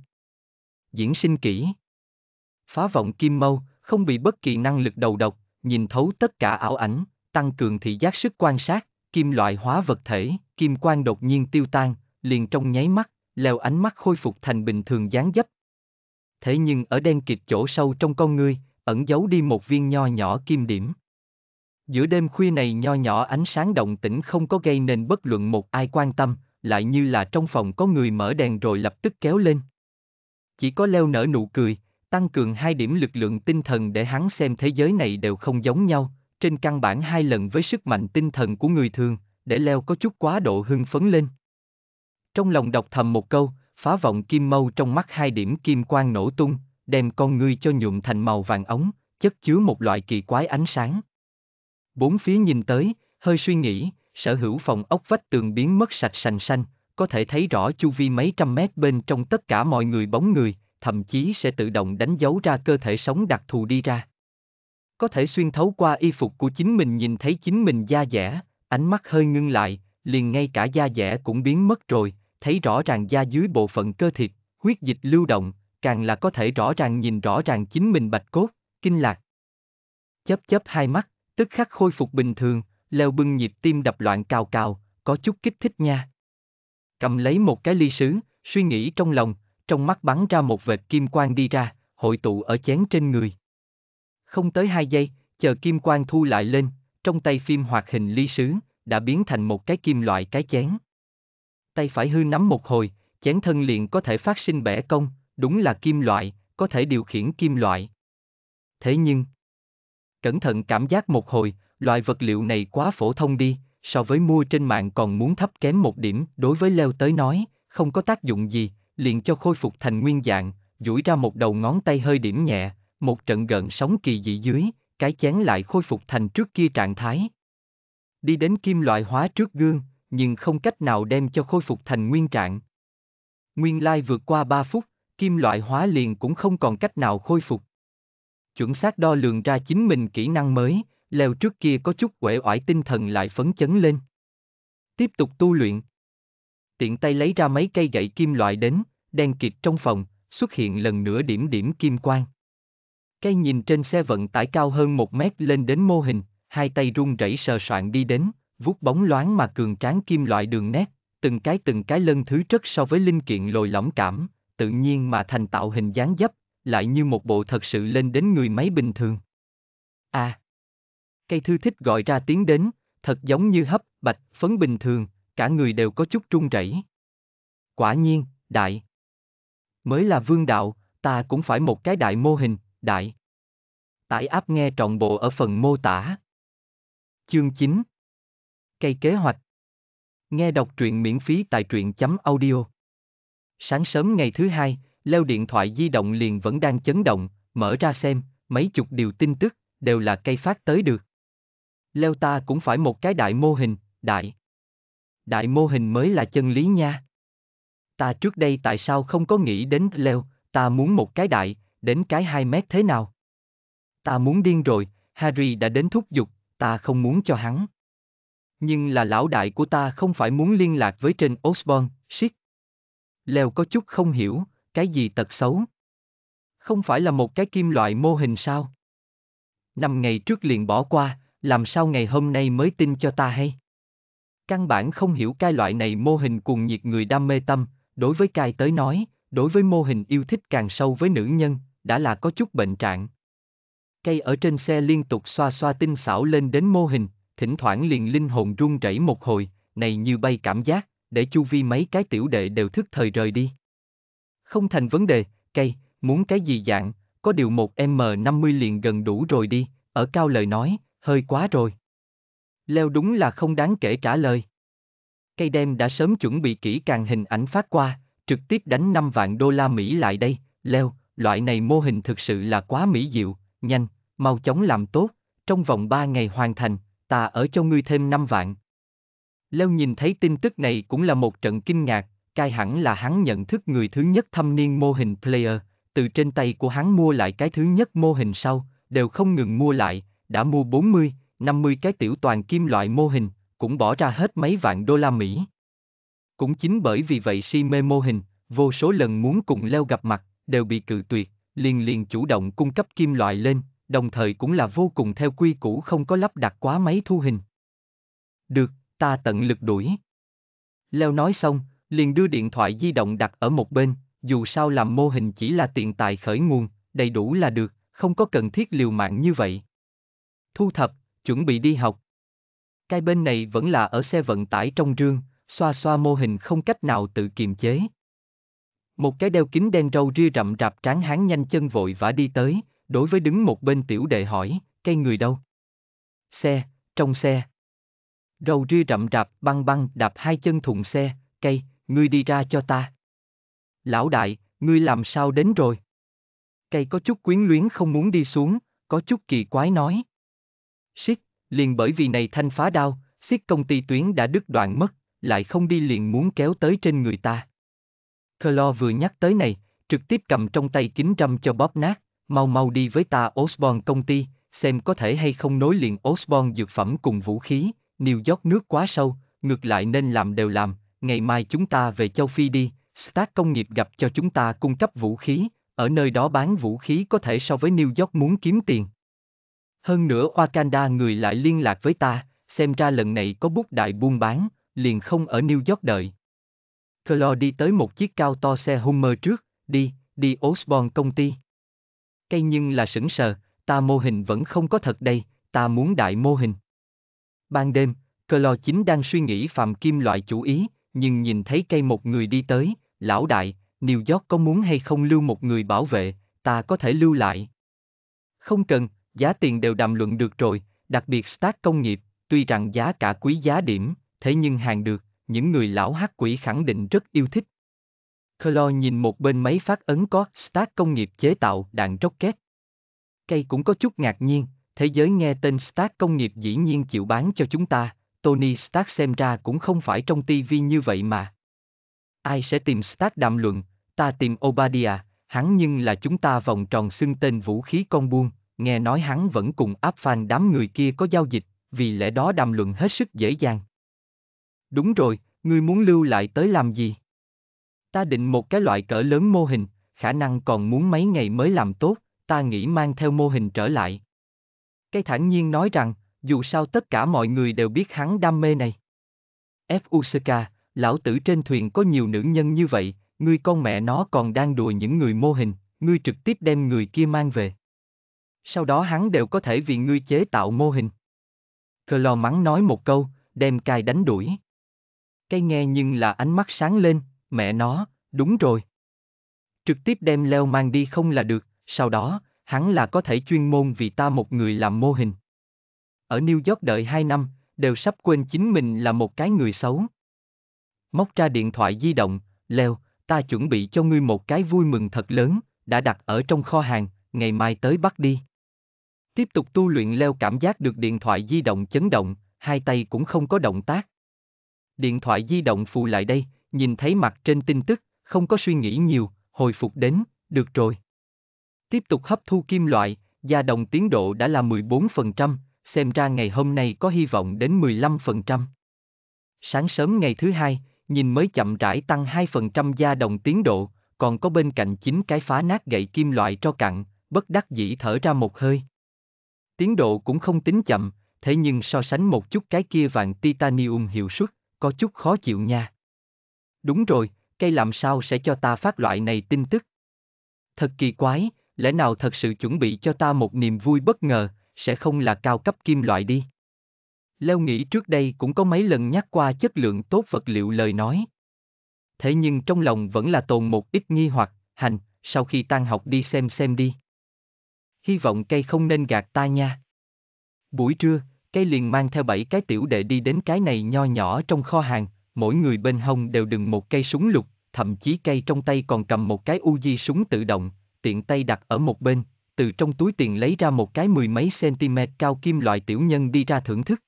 Diễn sinh kỹ. Phá vọng kim mâu, không bị bất kỳ năng lực đầu độc, nhìn thấu tất cả ảo ảnh, tăng cường thị giác sức quan sát, kim loại hóa vật thể, kim quang đột nhiên tiêu tan, liền trong nháy mắt, Lèo ánh mắt khôi phục thành bình thường dáng dấp. Thế nhưng ở đen kịt chỗ sâu trong con ngươi, ẩn giấu đi một viên nho nhỏ kim điểm. Giữa đêm khuya này nho nhỏ ánh sáng động tĩnh không có gây nên bất luận một ai quan tâm, lại như là trong phòng có người mở đèn rồi lập tức kéo lên. Chỉ có leo nở nụ cười, tăng cường hai điểm lực lượng tinh thần để hắn xem thế giới này đều không giống nhau, trên căn bản hai lần với sức mạnh tinh thần của người thường, để leo có chút quá độ hưng phấn lên. Trong lòng đọc thầm một câu, phá vọng kim mâu trong mắt hai điểm kim quang nổ tung, đem con ngươi cho nhuộm thành màu vàng ống, chất chứa một loại kỳ quái ánh sáng. Bốn phía nhìn tới, hơi suy nghĩ, sở hữu phòng ốc vách tường biến mất sạch sành xanh, có thể thấy rõ chu vi mấy trăm mét bên trong tất cả mọi người bóng người, thậm chí sẽ tự động đánh dấu ra cơ thể sống đặc thù đi ra. Có thể xuyên thấu qua y phục của chính mình nhìn thấy chính mình da dẻ, ánh mắt hơi ngưng lại, liền ngay cả da dẻ cũng biến mất rồi, thấy rõ ràng da dưới bộ phận cơ thịt, huyết dịch lưu động, càng là có thể rõ ràng nhìn rõ ràng chính mình bạch cốt, kinh lạc. Chớp chớp hai mắt, tức khắc khôi phục bình thường, leo bưng nhịp tim đập loạn cào cào, có chút kích thích nha. Cầm lấy một cái ly sứ, suy nghĩ trong lòng, trong mắt bắn ra một vệt kim quang đi ra, hội tụ ở chén trên người. Không tới hai giây, chờ kim quang thu lại lên, trong tay phim hoạt hình ly sứ, đã biến thành một cái kim loại cái chén tay phải hư nắm một hồi, chén thân liền có thể phát sinh bẻ cong, đúng là kim loại, có thể điều khiển kim loại. Thế nhưng, cẩn thận cảm giác một hồi, loại vật liệu này quá phổ thông đi, so với mua trên mạng còn muốn thấp kém một điểm, đối với leo tới nói, không có tác dụng gì, liền cho khôi phục thành nguyên dạng, duỗi ra một đầu ngón tay hơi điểm nhẹ, một trận gợn sóng kỳ dị dưới, cái chén lại khôi phục thành trước kia trạng thái. Đi đến kim loại hóa trước gương, nhưng không cách nào đem cho khôi phục thành nguyên trạng. Nguyên lai vượt qua 3 phút, kim loại hóa liền cũng không còn cách nào khôi phục. Chuẩn xác đo lường ra chính mình kỹ năng mới, leo trước kia có chút uể oải tinh thần lại phấn chấn lên. Tiếp tục tu luyện. Tiện tay lấy ra mấy cây gậy kim loại đến, đen kịt trong phòng, xuất hiện lần nữa điểm điểm kim quang. Cây nhìn trên xe vận tải cao hơn một mét lên đến mô hình, hai tay run rẩy sờ soạn đi đến, vuốt bóng loáng mà cường tráng kim loại đường nét, từng cái từng cái lân thứ rất so với linh kiện lồi lõm cảm, tự nhiên mà thành tạo hình dáng dấp, lại như một bộ thật sự lên đến người máy bình thường. À! Cây thư thích gọi ra tiếng đến, thật giống như hấp, bạch, phấn bình thường, cả người đều có chút trung rẩy. Quả nhiên, đại. Mới là vương đạo, ta cũng phải một cái đại mô hình, đại. Tải áp nghe trọn bộ ở phần mô tả. Chương 9 Cây kế hoạch. Nghe đọc truyện miễn phí tại truyện chấm audio. Sáng sớm ngày thứ hai, leo điện thoại di động liền vẫn đang chấn động, mở ra xem, mấy chục điều tin tức, đều là cây phát tới được. Leo ta cũng phải một cái đại mô hình, đại. Đại mô hình mới là chân lý nha. Ta trước đây tại sao không có nghĩ đến leo, ta muốn một cái đại, đến cái 2 mét thế nào? Ta muốn điên rồi, Harry đã đến thúc giục, ta không muốn cho hắn. Nhưng là lão đại của ta không phải muốn liên lạc với trên Osborne, shit. Leo có chút không hiểu, cái gì tật xấu? Không phải là một cái kim loại mô hình sao? Năm ngày trước liền bỏ qua, làm sao ngày hôm nay mới tin cho ta hay? Căn bản không hiểu cái loại này mô hình cuồng nhiệt người đam mê tâm, đối với cai tới nói, đối với mô hình yêu thích càng sâu với nữ nhân, đã là có chút bệnh trạng. Cây ở trên xe liên tục xoa xoa tinh xảo lên đến mô hình, thỉnh thoảng liền linh hồn run rẩy một hồi, này như bay cảm giác, để chu vi mấy cái tiểu đệ đều thức thời rời đi. Không thành vấn đề, cây, muốn cái gì dạng, có điều một M50 liền gần đủ rồi đi, ở cao lời nói, hơi quá rồi. Leo đúng là không đáng kể trả lời. Cây đem đã sớm chuẩn bị kỹ càng hình ảnh phát qua, trực tiếp đánh 5 vạn đô la Mỹ lại đây, leo, loại này mô hình thực sự là quá mỹ diệu, nhanh, mau chóng làm tốt, trong vòng 3 ngày hoàn thành, ta ở cho ngươi thêm 5 vạn. Leo nhìn thấy tin tức này cũng là một trận kinh ngạc, cai hẳn là hắn nhận thức người thứ nhất thâm niên mô hình player, từ trên tay của hắn mua lại cái thứ nhất mô hình sau, đều không ngừng mua lại, đã mua 40, 50 cái tiểu toàn kim loại mô hình, cũng bỏ ra hết mấy vạn đô la Mỹ. Cũng chính bởi vì vậy si mê mô hình, vô số lần muốn cùng leo gặp mặt, đều bị cự tuyệt, liền liền chủ động cung cấp kim loại lên, đồng thời cũng là vô cùng theo quy củ không có lắp đặt quá máy thu hình. Được, ta tận lực đuổi. Leo nói xong, liền đưa điện thoại di động đặt ở một bên, dù sao làm mô hình chỉ là tiện tài khởi nguồn, đầy đủ là được, không có cần thiết liều mạng như vậy. Thu thập, chuẩn bị đi học. Cái bên này vẫn là ở xe vận tải trong rương, xoa xoa mô hình không cách nào tự kiềm chế. Một cái đeo kính đen râu ria rậm rạp tráng hán nhanh chân vội vã đi tới, đối với đứng một bên tiểu đệ hỏi, cây người đâu? Xe, trong xe. Râu ria rậm rạp băng băng đạp hai chân thùng xe, cây, ngươi đi ra cho ta. Lão đại, ngươi làm sao đến rồi? Cây có chút quyến luyến không muốn đi xuống, có chút kỳ quái nói. Shit, liền bởi vì này thanh phá đao, xiết công ty tuyến đã đứt đoạn mất, lại không đi liền muốn kéo tới trên người ta. Clo vừa nhắc tới này, trực tiếp cầm trong tay kính râm cho bóp nát, Mau mau đi với ta Osborne công ty, xem có thể hay không nối liền Osborne dược phẩm cùng vũ khí, New York nước quá sâu, ngược lại nên làm đều làm, ngày mai chúng ta về châu Phi đi, Stark công nghiệp gặp cho chúng ta cung cấp vũ khí, ở nơi đó bán vũ khí có thể so với New York muốn kiếm tiền. Hơn nữa Wakanda người lại liên lạc với ta, xem ra lần này có bút đại buôn bán, liền không ở New York đợi. Clo đi tới một chiếc cao to xe Hummer trước, đi, đi Osborne công ty. Cây nhưng là sững sờ, ta mô hình vẫn không có thật đây, ta muốn đại mô hình. Ban đêm, cơ lò chính đang suy nghĩ phạm kim loại chủ ý, nhưng nhìn thấy cây một người đi tới, lão đại, New York có muốn hay không lưu một người bảo vệ, ta có thể lưu lại. Không cần, giá tiền đều đàm luận được rồi, đặc biệt stack công nghiệp, tuy rằng giá cả quý giá điểm, thế nhưng hàng được, những người lão hát quỷ khẳng định rất yêu thích, Clo nhìn một bên máy phát ấn có Stark công nghiệp chế tạo đạn rocket. Cây cũng có chút ngạc nhiên, thế giới nghe tên Stark công nghiệp dĩ nhiên chịu bán cho chúng ta, Tony Stark xem ra cũng không phải trong TV như vậy mà. Ai sẽ tìm Stark đàm luận, ta tìm Obadiah, hắn nhưng là chúng ta vòng tròn xưng tên vũ khí con buôn, nghe nói hắn vẫn cùng áp phan đám người kia có giao dịch, vì lẽ đó đàm luận hết sức dễ dàng. Đúng rồi, ngươi muốn lưu lại tới làm gì? Ta định một cái loại cỡ lớn mô hình, khả năng còn muốn mấy ngày mới làm tốt, ta nghĩ mang theo mô hình trở lại. Cây thản nhiên nói rằng, dù sao tất cả mọi người đều biết hắn đam mê này. Fusk, lão tử trên thuyền có nhiều nữ nhân như vậy, ngươi con mẹ nó còn đang đùa những người mô hình, ngươi trực tiếp đem người kia mang về. Sau đó hắn đều có thể vì ngươi chế tạo mô hình. Cờ lò mắng nói một câu, đem cài đánh đuổi. Cây nghe nhưng là ánh mắt sáng lên, mẹ nó, đúng rồi. Trực tiếp đem leo mang đi không là được, sau đó, hắn là có thể chuyên môn vì ta một người làm mô hình. Ở New York đợi 2 năm, đều sắp quên chính mình là một cái người xấu. Móc ra điện thoại di động, leo, ta chuẩn bị cho ngươi một cái vui mừng thật lớn, đã đặt ở trong kho hàng, ngày mai tới bắt đi. Tiếp tục tu luyện leo cảm giác được điện thoại di động chấn động, hai tay cũng không có động tác. Điện thoại di động phù lại đây, nhìn thấy mặt trên tin tức, không có suy nghĩ nhiều, hồi phục đến, được rồi. Tiếp tục hấp thu kim loại, gia đồng tiến độ đã là 14%, xem ra ngày hôm nay có hy vọng đến 15%. Sáng sớm ngày thứ hai, nhìn mới chậm rãi tăng 2% gia đồng tiến độ, còn có bên cạnh chính cái phá nát gậy kim loại cho cặn, bất đắc dĩ thở ra một hơi. Tiến độ cũng không tính chậm, thế nhưng so sánh một chút cái kia vàng titanium hiệu suất, có chút khó chịu nha. Đúng rồi, cây làm sao sẽ cho ta phát loại này tin tức? Thật kỳ quái, lẽ nào thật sự chuẩn bị cho ta một niềm vui bất ngờ, sẽ không là cao cấp kim loại đi. Leo nghĩ trước đây cũng có mấy lần nhắc qua chất lượng tốt vật liệu lời nói. Thế nhưng trong lòng vẫn là tồn một ít nghi hoặc, hành, sau khi tan học đi xem xem đi. Hy vọng cây không nên gạt ta nha. Buổi trưa, cây liền mang theo bảy cái tiểu đệ đi đến cái này nho nhỏ trong kho hàng, mỗi người bên hông đều đừng một cây súng lục, thậm chí cây trong tay còn cầm một cái Uzi súng tự động, tiện tay đặt ở một bên, từ trong túi tiền lấy ra một cái mười mấy cm cao kim loại tiểu nhân đi ra thưởng thức.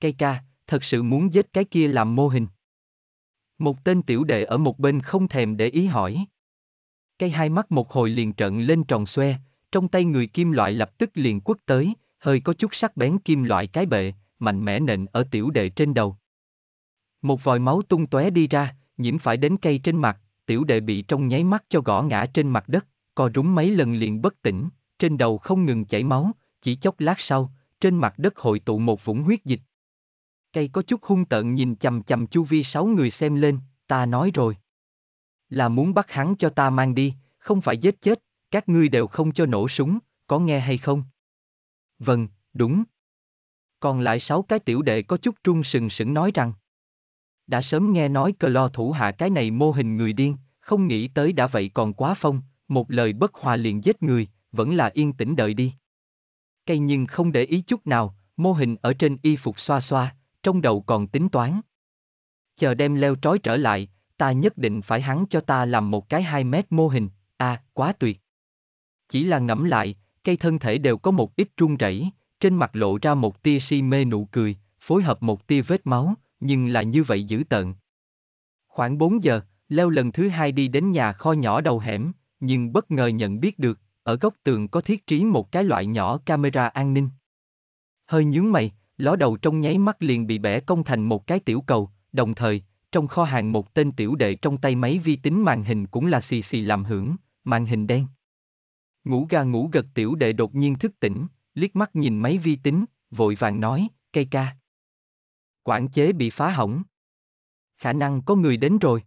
Cây ca, thật sự muốn giết cái kia làm mô hình. Một tên tiểu đệ ở một bên không thèm để ý hỏi. Cây hai mắt một hồi liền trợn lên tròn xoe, trong tay người kim loại lập tức liền quất tới, hơi có chút sắc bén kim loại cái bệ, mạnh mẽ nện ở tiểu đệ trên đầu. Một vòi máu tung tóe đi ra, nhiễm phải đến cây trên mặt, tiểu đệ bị trong nháy mắt cho gõ ngã trên mặt đất, co rúng mấy lần liền bất tỉnh, trên đầu không ngừng chảy máu, chỉ chốc lát sau, trên mặt đất hội tụ một vũng huyết dịch. Cây có chút hung tợn nhìn chằm chằm chu vi sáu người xem lên, ta nói rồi. Là muốn bắt hắn cho ta mang đi, không phải giết chết, các ngươi đều không cho nổ súng, có nghe hay không? Vâng, đúng. Còn lại sáu cái tiểu đệ có chút trung sừng sững nói rằng đã sớm nghe nói cờ lo thủ hạ cái này mô hình người điên, không nghĩ tới đã vậy còn quá phong, một lời bất hòa liền giết người, vẫn là yên tĩnh đợi đi. Cây nhưng không để ý chút nào, mô hình ở trên y phục xoa xoa, trong đầu còn tính toán. Chờ đem leo trói trở lại, ta nhất định phải hắn cho ta làm một cái 2 mét mô hình, à, quá tuyệt. Chỉ là ngẫm lại, cây thân thể đều có một ít run rẩy, trên mặt lộ ra một tia si mê nụ cười, phối hợp một tia vết máu, nhưng là như vậy dữ tợn. Khoảng 4 giờ, Leo lần thứ hai đi đến nhà kho nhỏ đầu hẻm, nhưng bất ngờ nhận biết được, ở góc tường có thiết trí một cái loại nhỏ camera an ninh. Hơi nhướng mày, ló đầu trong nháy mắt liền bị bẻ cong thành một cái tiểu cầu, đồng thời, trong kho hàng một tên tiểu đệ trong tay máy vi tính màn hình cũng là xì xì làm hưởng, màn hình đen. Ngủ gà ngủ gật tiểu đệ đột nhiên thức tỉnh, liếc mắt nhìn máy vi tính, vội vàng nói, cây ca. Quản chế bị phá hỏng. Khả năng có người đến rồi.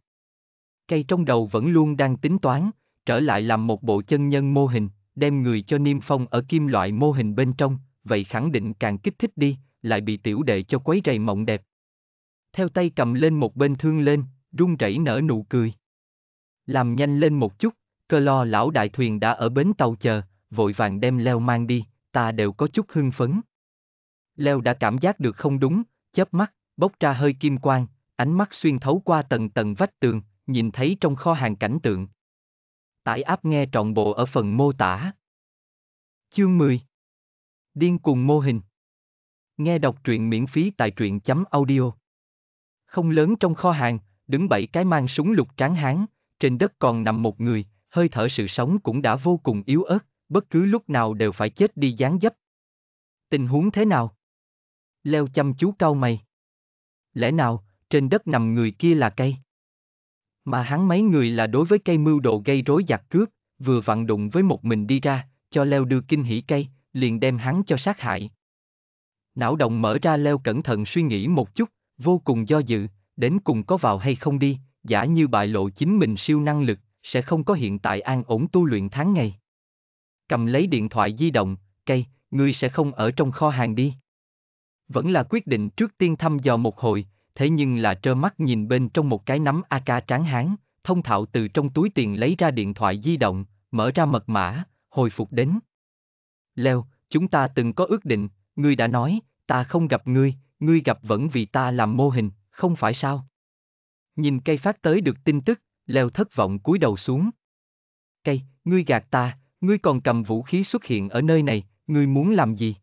Cây trong đầu vẫn luôn đang tính toán, trở lại làm một bộ chân nhân mô hình, đem người cho niêm phong ở kim loại mô hình bên trong, vậy khẳng định càng kích thích đi, lại bị tiểu đệ cho quấy rầy mộng đẹp. Theo tay cầm lên một bên thương lên, run rẩy nở nụ cười. Làm nhanh lên một chút, cơ lo lão đại thuyền đã ở bến tàu chờ, vội vàng đem leo mang đi, ta đều có chút hưng phấn. Leo đã cảm giác được không đúng, chớp mắt, bốc ra hơi kim quang, ánh mắt xuyên thấu qua tầng tầng vách tường, nhìn thấy trong kho hàng cảnh tượng. Tải áp nghe trọn bộ ở phần mô tả. Chương 10 Điên cùng mô hình Nghe đọc truyện miễn phí tại truyện chấm audio Không lớn trong kho hàng, đứng bảy cái mang súng lục tráng hán, trên đất còn nằm một người, hơi thở sự sống cũng đã vô cùng yếu ớt, bất cứ lúc nào đều phải chết đi gián dấp. Tình huống thế nào? Leo chăm chú cau mày. Lẽ nào, trên đất nằm người kia là cây? Mà hắn mấy người là đối với cây mưu đồ gây rối giặc cướp, vừa vặn đụng với một mình đi ra, cho Leo đưa kinh hỉ cây, liền đem hắn cho sát hại. Não động mở ra Leo cẩn thận suy nghĩ một chút, vô cùng do dự, đến cùng có vào hay không đi, giả như bại lộ chính mình siêu năng lực, sẽ không có hiện tại an ổn tu luyện tháng ngày. Cầm lấy điện thoại di động, cây, ngươi sẽ không ở trong kho hàng đi. Vẫn là quyết định trước tiên thăm dò một hồi, thế nhưng là trơ mắt nhìn bên trong một cái nắm AK tráng hán, thông thạo từ trong túi tiền lấy ra điện thoại di động, mở ra mật mã, hồi phục đến. Leo, chúng ta từng có ước định, ngươi đã nói, ta không gặp ngươi, ngươi gặp vẫn vì ta làm mô hình, không phải sao? Nhìn cây phát tới được tin tức, Leo thất vọng cúi đầu xuống. Cây, ngươi gạt ta, ngươi còn cầm vũ khí xuất hiện ở nơi này, ngươi muốn làm gì?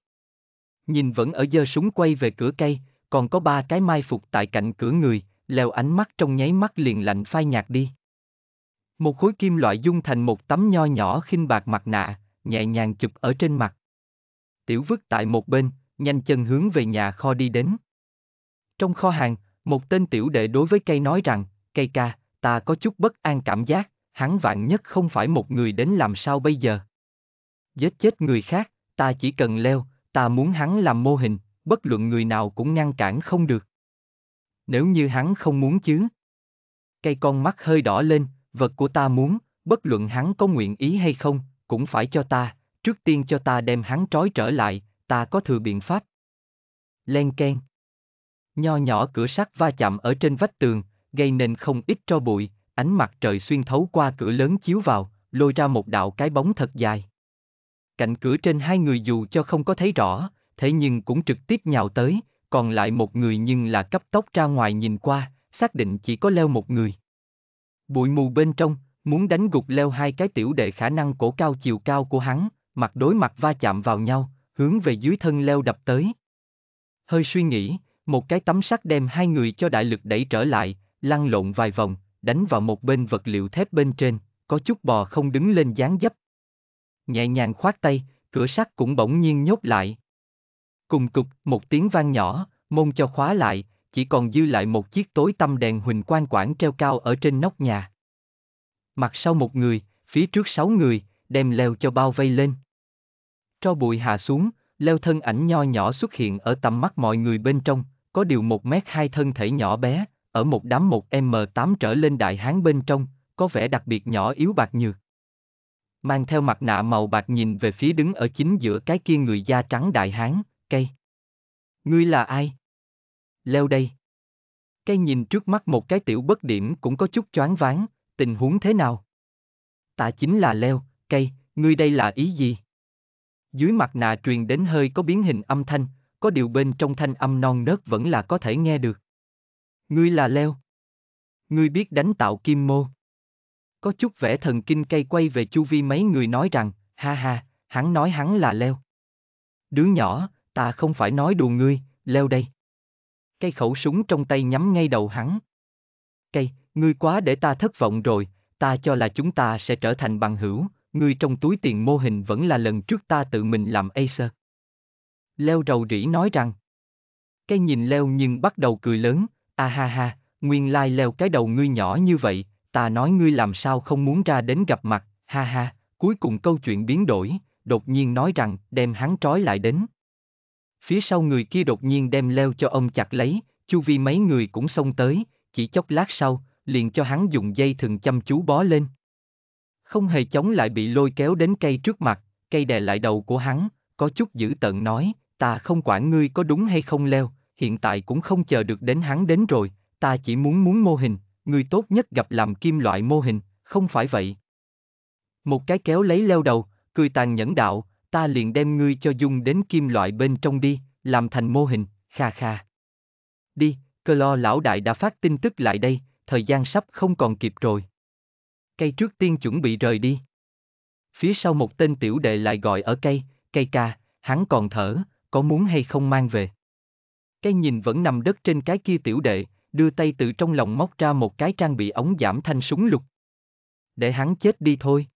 Nhìn vẫn ở giơ súng quay về cửa cây, còn có ba cái mai phục tại cạnh cửa người, leo ánh mắt trong nháy mắt liền lạnh phai nhạt đi. Một khối kim loại dung thành một tấm nho nhỏ khinh bạc mặt nạ, nhẹ nhàng chụp ở trên mặt. Tiểu vứt tại một bên, nhanh chân hướng về nhà kho đi đến. Trong kho hàng, một tên tiểu đệ đối với cây nói rằng, cây ca, ta có chút bất an cảm giác, hắn vạn nhất không phải một người đến làm sao bây giờ. Giết chết người khác, ta chỉ cần leo, Ta muốn hắn làm mô hình, bất luận người nào cũng ngăn cản không được. Nếu như hắn không muốn chứ. Cây con mắt hơi đỏ lên, vật của ta muốn, bất luận hắn có nguyện ý hay không, cũng phải cho ta, trước tiên cho ta đem hắn trói trở lại, ta có thừa biện pháp. Len ken. Nho nhỏ cửa sắt va chạm ở trên vách tường, gây nên không ít tro bụi, ánh mặt trời xuyên thấu qua cửa lớn chiếu vào, lôi ra một đạo cái bóng thật dài cạnh cửa trên hai người dù cho không có thấy rõ, thế nhưng cũng trực tiếp nhào tới, còn lại một người nhưng là cấp tốc ra ngoài nhìn qua, xác định chỉ có leo một người. Bụi mù bên trong, muốn đánh gục leo hai cái tiểu đệ khả năng cổ cao chiều cao của hắn, mặt đối mặt va chạm vào nhau, hướng về dưới thân leo đập tới. Hơi suy nghĩ, một cái tấm sắt đem hai người cho đại lực đẩy trở lại, lăn lộn vài vòng, đánh vào một bên vật liệu thép bên trên, có chút bò không đứng lên dáng dấp, nhẹ nhàng khoát tay, cửa sắt cũng bỗng nhiên nhốt lại. Cùng cục, một tiếng vang nhỏ, môn cho khóa lại, chỉ còn dư lại một chiếc tối tăm đèn huỳnh quang quảng treo cao ở trên nóc nhà. Mặt sau một người, phía trước sáu người, đem leo cho bao vây lên. cho bụi hạ xuống, leo thân ảnh nho nhỏ xuất hiện ở tầm mắt mọi người bên trong, có điều một mét hai thân thể nhỏ bé, ở một đám một m 8 trở lên đại hán bên trong, có vẻ đặc biệt nhỏ yếu bạc nhược mang theo mặt nạ màu bạc nhìn về phía đứng ở chính giữa cái kia người da trắng đại hán, cây. Ngươi là ai? Leo đây. Cây nhìn trước mắt một cái tiểu bất điểm cũng có chút choáng váng, tình huống thế nào? Ta chính là Leo, cây, ngươi đây là ý gì? Dưới mặt nạ truyền đến hơi có biến hình âm thanh, có điều bên trong thanh âm non nớt vẫn là có thể nghe được. Ngươi là Leo. Ngươi biết đánh tạo kim mô có chút vẻ thần kinh cây quay về chu vi mấy người nói rằng, ha ha, hắn nói hắn là leo. Đứa nhỏ, ta không phải nói đùa ngươi, leo đây. Cây khẩu súng trong tay nhắm ngay đầu hắn. Cây, ngươi quá để ta thất vọng rồi, ta cho là chúng ta sẽ trở thành bằng hữu, ngươi trong túi tiền mô hình vẫn là lần trước ta tự mình làm Acer. Leo rầu rĩ nói rằng. Cây nhìn Leo nhưng bắt đầu cười lớn, a ha ha, nguyên lai like Leo cái đầu ngươi nhỏ như vậy, ta nói ngươi làm sao không muốn ra đến gặp mặt, ha ha, cuối cùng câu chuyện biến đổi, đột nhiên nói rằng đem hắn trói lại đến. Phía sau người kia đột nhiên đem leo cho ông chặt lấy, chu vi mấy người cũng xông tới, chỉ chốc lát sau, liền cho hắn dùng dây thừng chăm chú bó lên. Không hề chống lại bị lôi kéo đến cây trước mặt, cây đè lại đầu của hắn, có chút dữ tợn nói, ta không quản ngươi có đúng hay không leo, hiện tại cũng không chờ được đến hắn đến rồi, ta chỉ muốn muốn mô hình, người tốt nhất gặp làm kim loại mô hình, không phải vậy. Một cái kéo lấy leo đầu, cười tàn nhẫn đạo, ta liền đem ngươi cho dung đến kim loại bên trong đi, làm thành mô hình, kha kha. Đi, cơ lo lão đại đã phát tin tức lại đây, thời gian sắp không còn kịp rồi. Cây trước tiên chuẩn bị rời đi. Phía sau một tên tiểu đệ lại gọi ở cây, cây ca, hắn còn thở, có muốn hay không mang về. Cây nhìn vẫn nằm đất trên cái kia tiểu đệ, đưa tay từ trong lòng móc ra một cái trang bị ống giảm thanh súng lục. Để hắn chết đi thôi.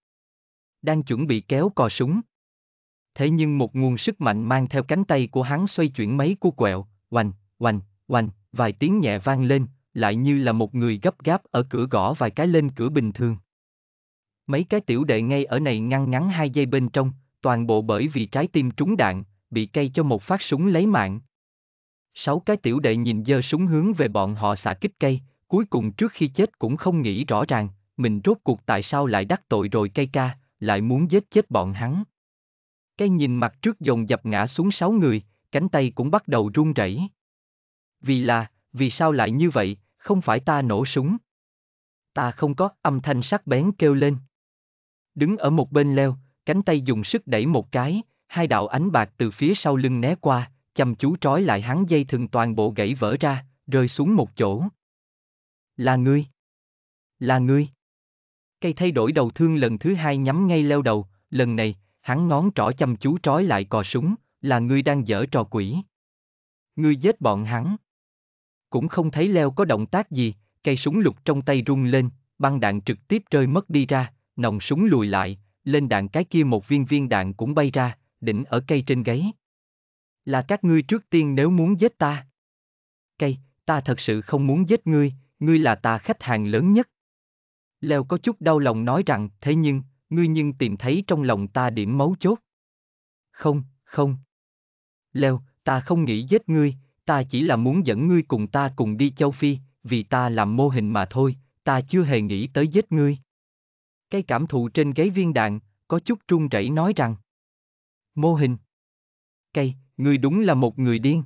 Đang chuẩn bị kéo cò súng. Thế nhưng một nguồn sức mạnh mang theo cánh tay của hắn xoay chuyển mấy cu quẹo, oành, oành, oành, vài tiếng nhẹ vang lên, lại như là một người gấp gáp ở cửa gõ vài cái lên cửa bình thường. Mấy cái tiểu đệ ngay ở này ngăn ngắn hai giây bên trong, toàn bộ bởi vì trái tim trúng đạn, bị cây cho một phát súng lấy mạng, Sáu cái tiểu đệ nhìn dơ súng hướng về bọn họ xả kích cây, cuối cùng trước khi chết cũng không nghĩ rõ ràng, mình rốt cuộc tại sao lại đắc tội rồi cây ca, lại muốn giết chết bọn hắn. Cây nhìn mặt trước dồn dập ngã xuống sáu người, cánh tay cũng bắt đầu run rẩy. Vì là, vì sao lại như vậy, không phải ta nổ súng. Ta không có âm thanh sắc bén kêu lên. Đứng ở một bên leo, cánh tay dùng sức đẩy một cái, hai đạo ánh bạc từ phía sau lưng né qua, chăm chú trói lại hắn dây thừng toàn bộ gãy vỡ ra, rơi xuống một chỗ. Là ngươi. Là ngươi. Cây thay đổi đầu thương lần thứ hai nhắm ngay leo đầu, lần này, hắn ngón trỏ chăm chú trói lại cò súng, là ngươi đang dở trò quỷ. Ngươi giết bọn hắn. Cũng không thấy leo có động tác gì, cây súng lục trong tay rung lên, băng đạn trực tiếp rơi mất đi ra, nòng súng lùi lại, lên đạn cái kia một viên viên đạn cũng bay ra, đỉnh ở cây trên gáy là các ngươi trước tiên nếu muốn giết ta. Cây, ta thật sự không muốn giết ngươi, ngươi là ta khách hàng lớn nhất. Leo có chút đau lòng nói rằng, thế nhưng, ngươi nhưng tìm thấy trong lòng ta điểm mấu chốt. Không, không. Leo, ta không nghĩ giết ngươi, ta chỉ là muốn dẫn ngươi cùng ta cùng đi châu Phi, vì ta làm mô hình mà thôi, ta chưa hề nghĩ tới giết ngươi. Cây cảm thụ trên ghế viên đạn, có chút run rẩy nói rằng. Mô hình. Cây, Ngươi đúng là một người điên.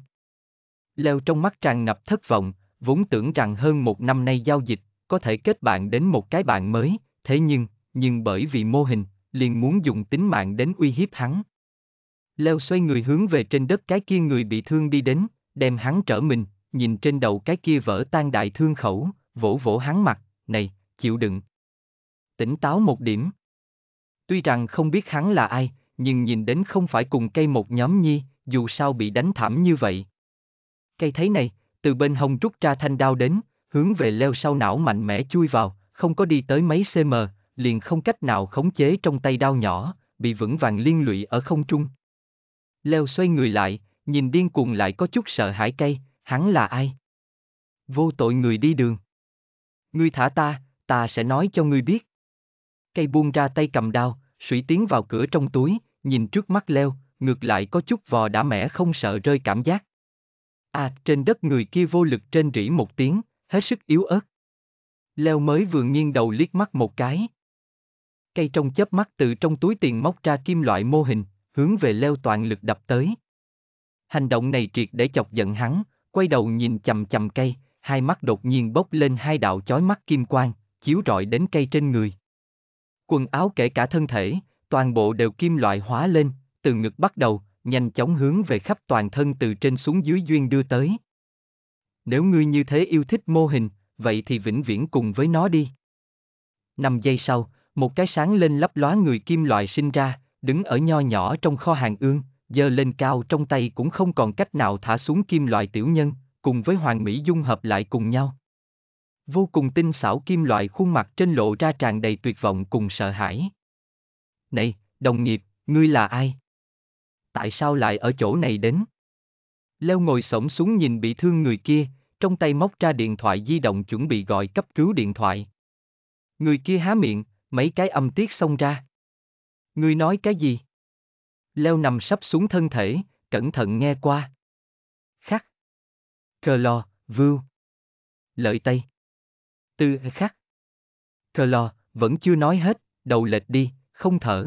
Leo trong mắt tràn ngập thất vọng, vốn tưởng rằng hơn một năm nay giao dịch, có thể kết bạn đến một cái bạn mới, thế nhưng, nhưng bởi vì mô hình, liền muốn dùng tính mạng đến uy hiếp hắn. Leo xoay người hướng về trên đất cái kia người bị thương đi đến, đem hắn trở mình, nhìn trên đầu cái kia vỡ tan đại thương khẩu, vỗ vỗ hắn mặt, này, chịu đựng. Tỉnh táo một điểm. Tuy rằng không biết hắn là ai, nhưng nhìn đến không phải cùng cây một nhóm nhi, dù sao bị đánh thảm như vậy. Cây thấy này, từ bên hông rút ra thanh đao đến, hướng về leo sau não mạnh mẽ chui vào, không có đi tới mấy cm, liền không cách nào khống chế trong tay đao nhỏ, bị vững vàng liên lụy ở không trung. Leo xoay người lại, nhìn điên cuồng lại có chút sợ hãi cây, hắn là ai? Vô tội người đi đường. Ngươi thả ta, ta sẽ nói cho ngươi biết. Cây buông ra tay cầm đao, sủy tiến vào cửa trong túi, nhìn trước mắt leo, ngược lại có chút vò đã mẻ không sợ rơi cảm giác. À, trên đất người kia vô lực trên rỉ một tiếng, hết sức yếu ớt. Leo mới vừa nghiêng đầu liếc mắt một cái. Cây trong chớp mắt từ trong túi tiền móc ra kim loại mô hình, hướng về leo toàn lực đập tới. Hành động này triệt để chọc giận hắn, quay đầu nhìn chầm chầm cây, hai mắt đột nhiên bốc lên hai đạo chói mắt kim quang, chiếu rọi đến cây trên người. Quần áo kể cả thân thể, toàn bộ đều kim loại hóa lên, từ ngực bắt đầu, nhanh chóng hướng về khắp toàn thân từ trên xuống dưới duyên đưa tới. Nếu ngươi như thế yêu thích mô hình, vậy thì vĩnh viễn cùng với nó đi. Năm giây sau, một cái sáng lên lấp lóa người kim loại sinh ra, đứng ở nho nhỏ trong kho hàng ương, giơ lên cao trong tay cũng không còn cách nào thả xuống kim loại tiểu nhân, cùng với hoàng mỹ dung hợp lại cùng nhau. Vô cùng tinh xảo kim loại khuôn mặt trên lộ ra tràn đầy tuyệt vọng cùng sợ hãi. Này, đồng nghiệp, ngươi là ai? tại sao lại ở chỗ này đến? Leo ngồi sổng xuống nhìn bị thương người kia, trong tay móc ra điện thoại di động chuẩn bị gọi cấp cứu điện thoại. Người kia há miệng, mấy cái âm tiết xông ra. Người nói cái gì? Leo nằm sắp xuống thân thể, cẩn thận nghe qua. Khắc. Cờ lò, vưu. Lợi tây. Tư khắc. Cờ lò, vẫn chưa nói hết, đầu lệch đi, không thở.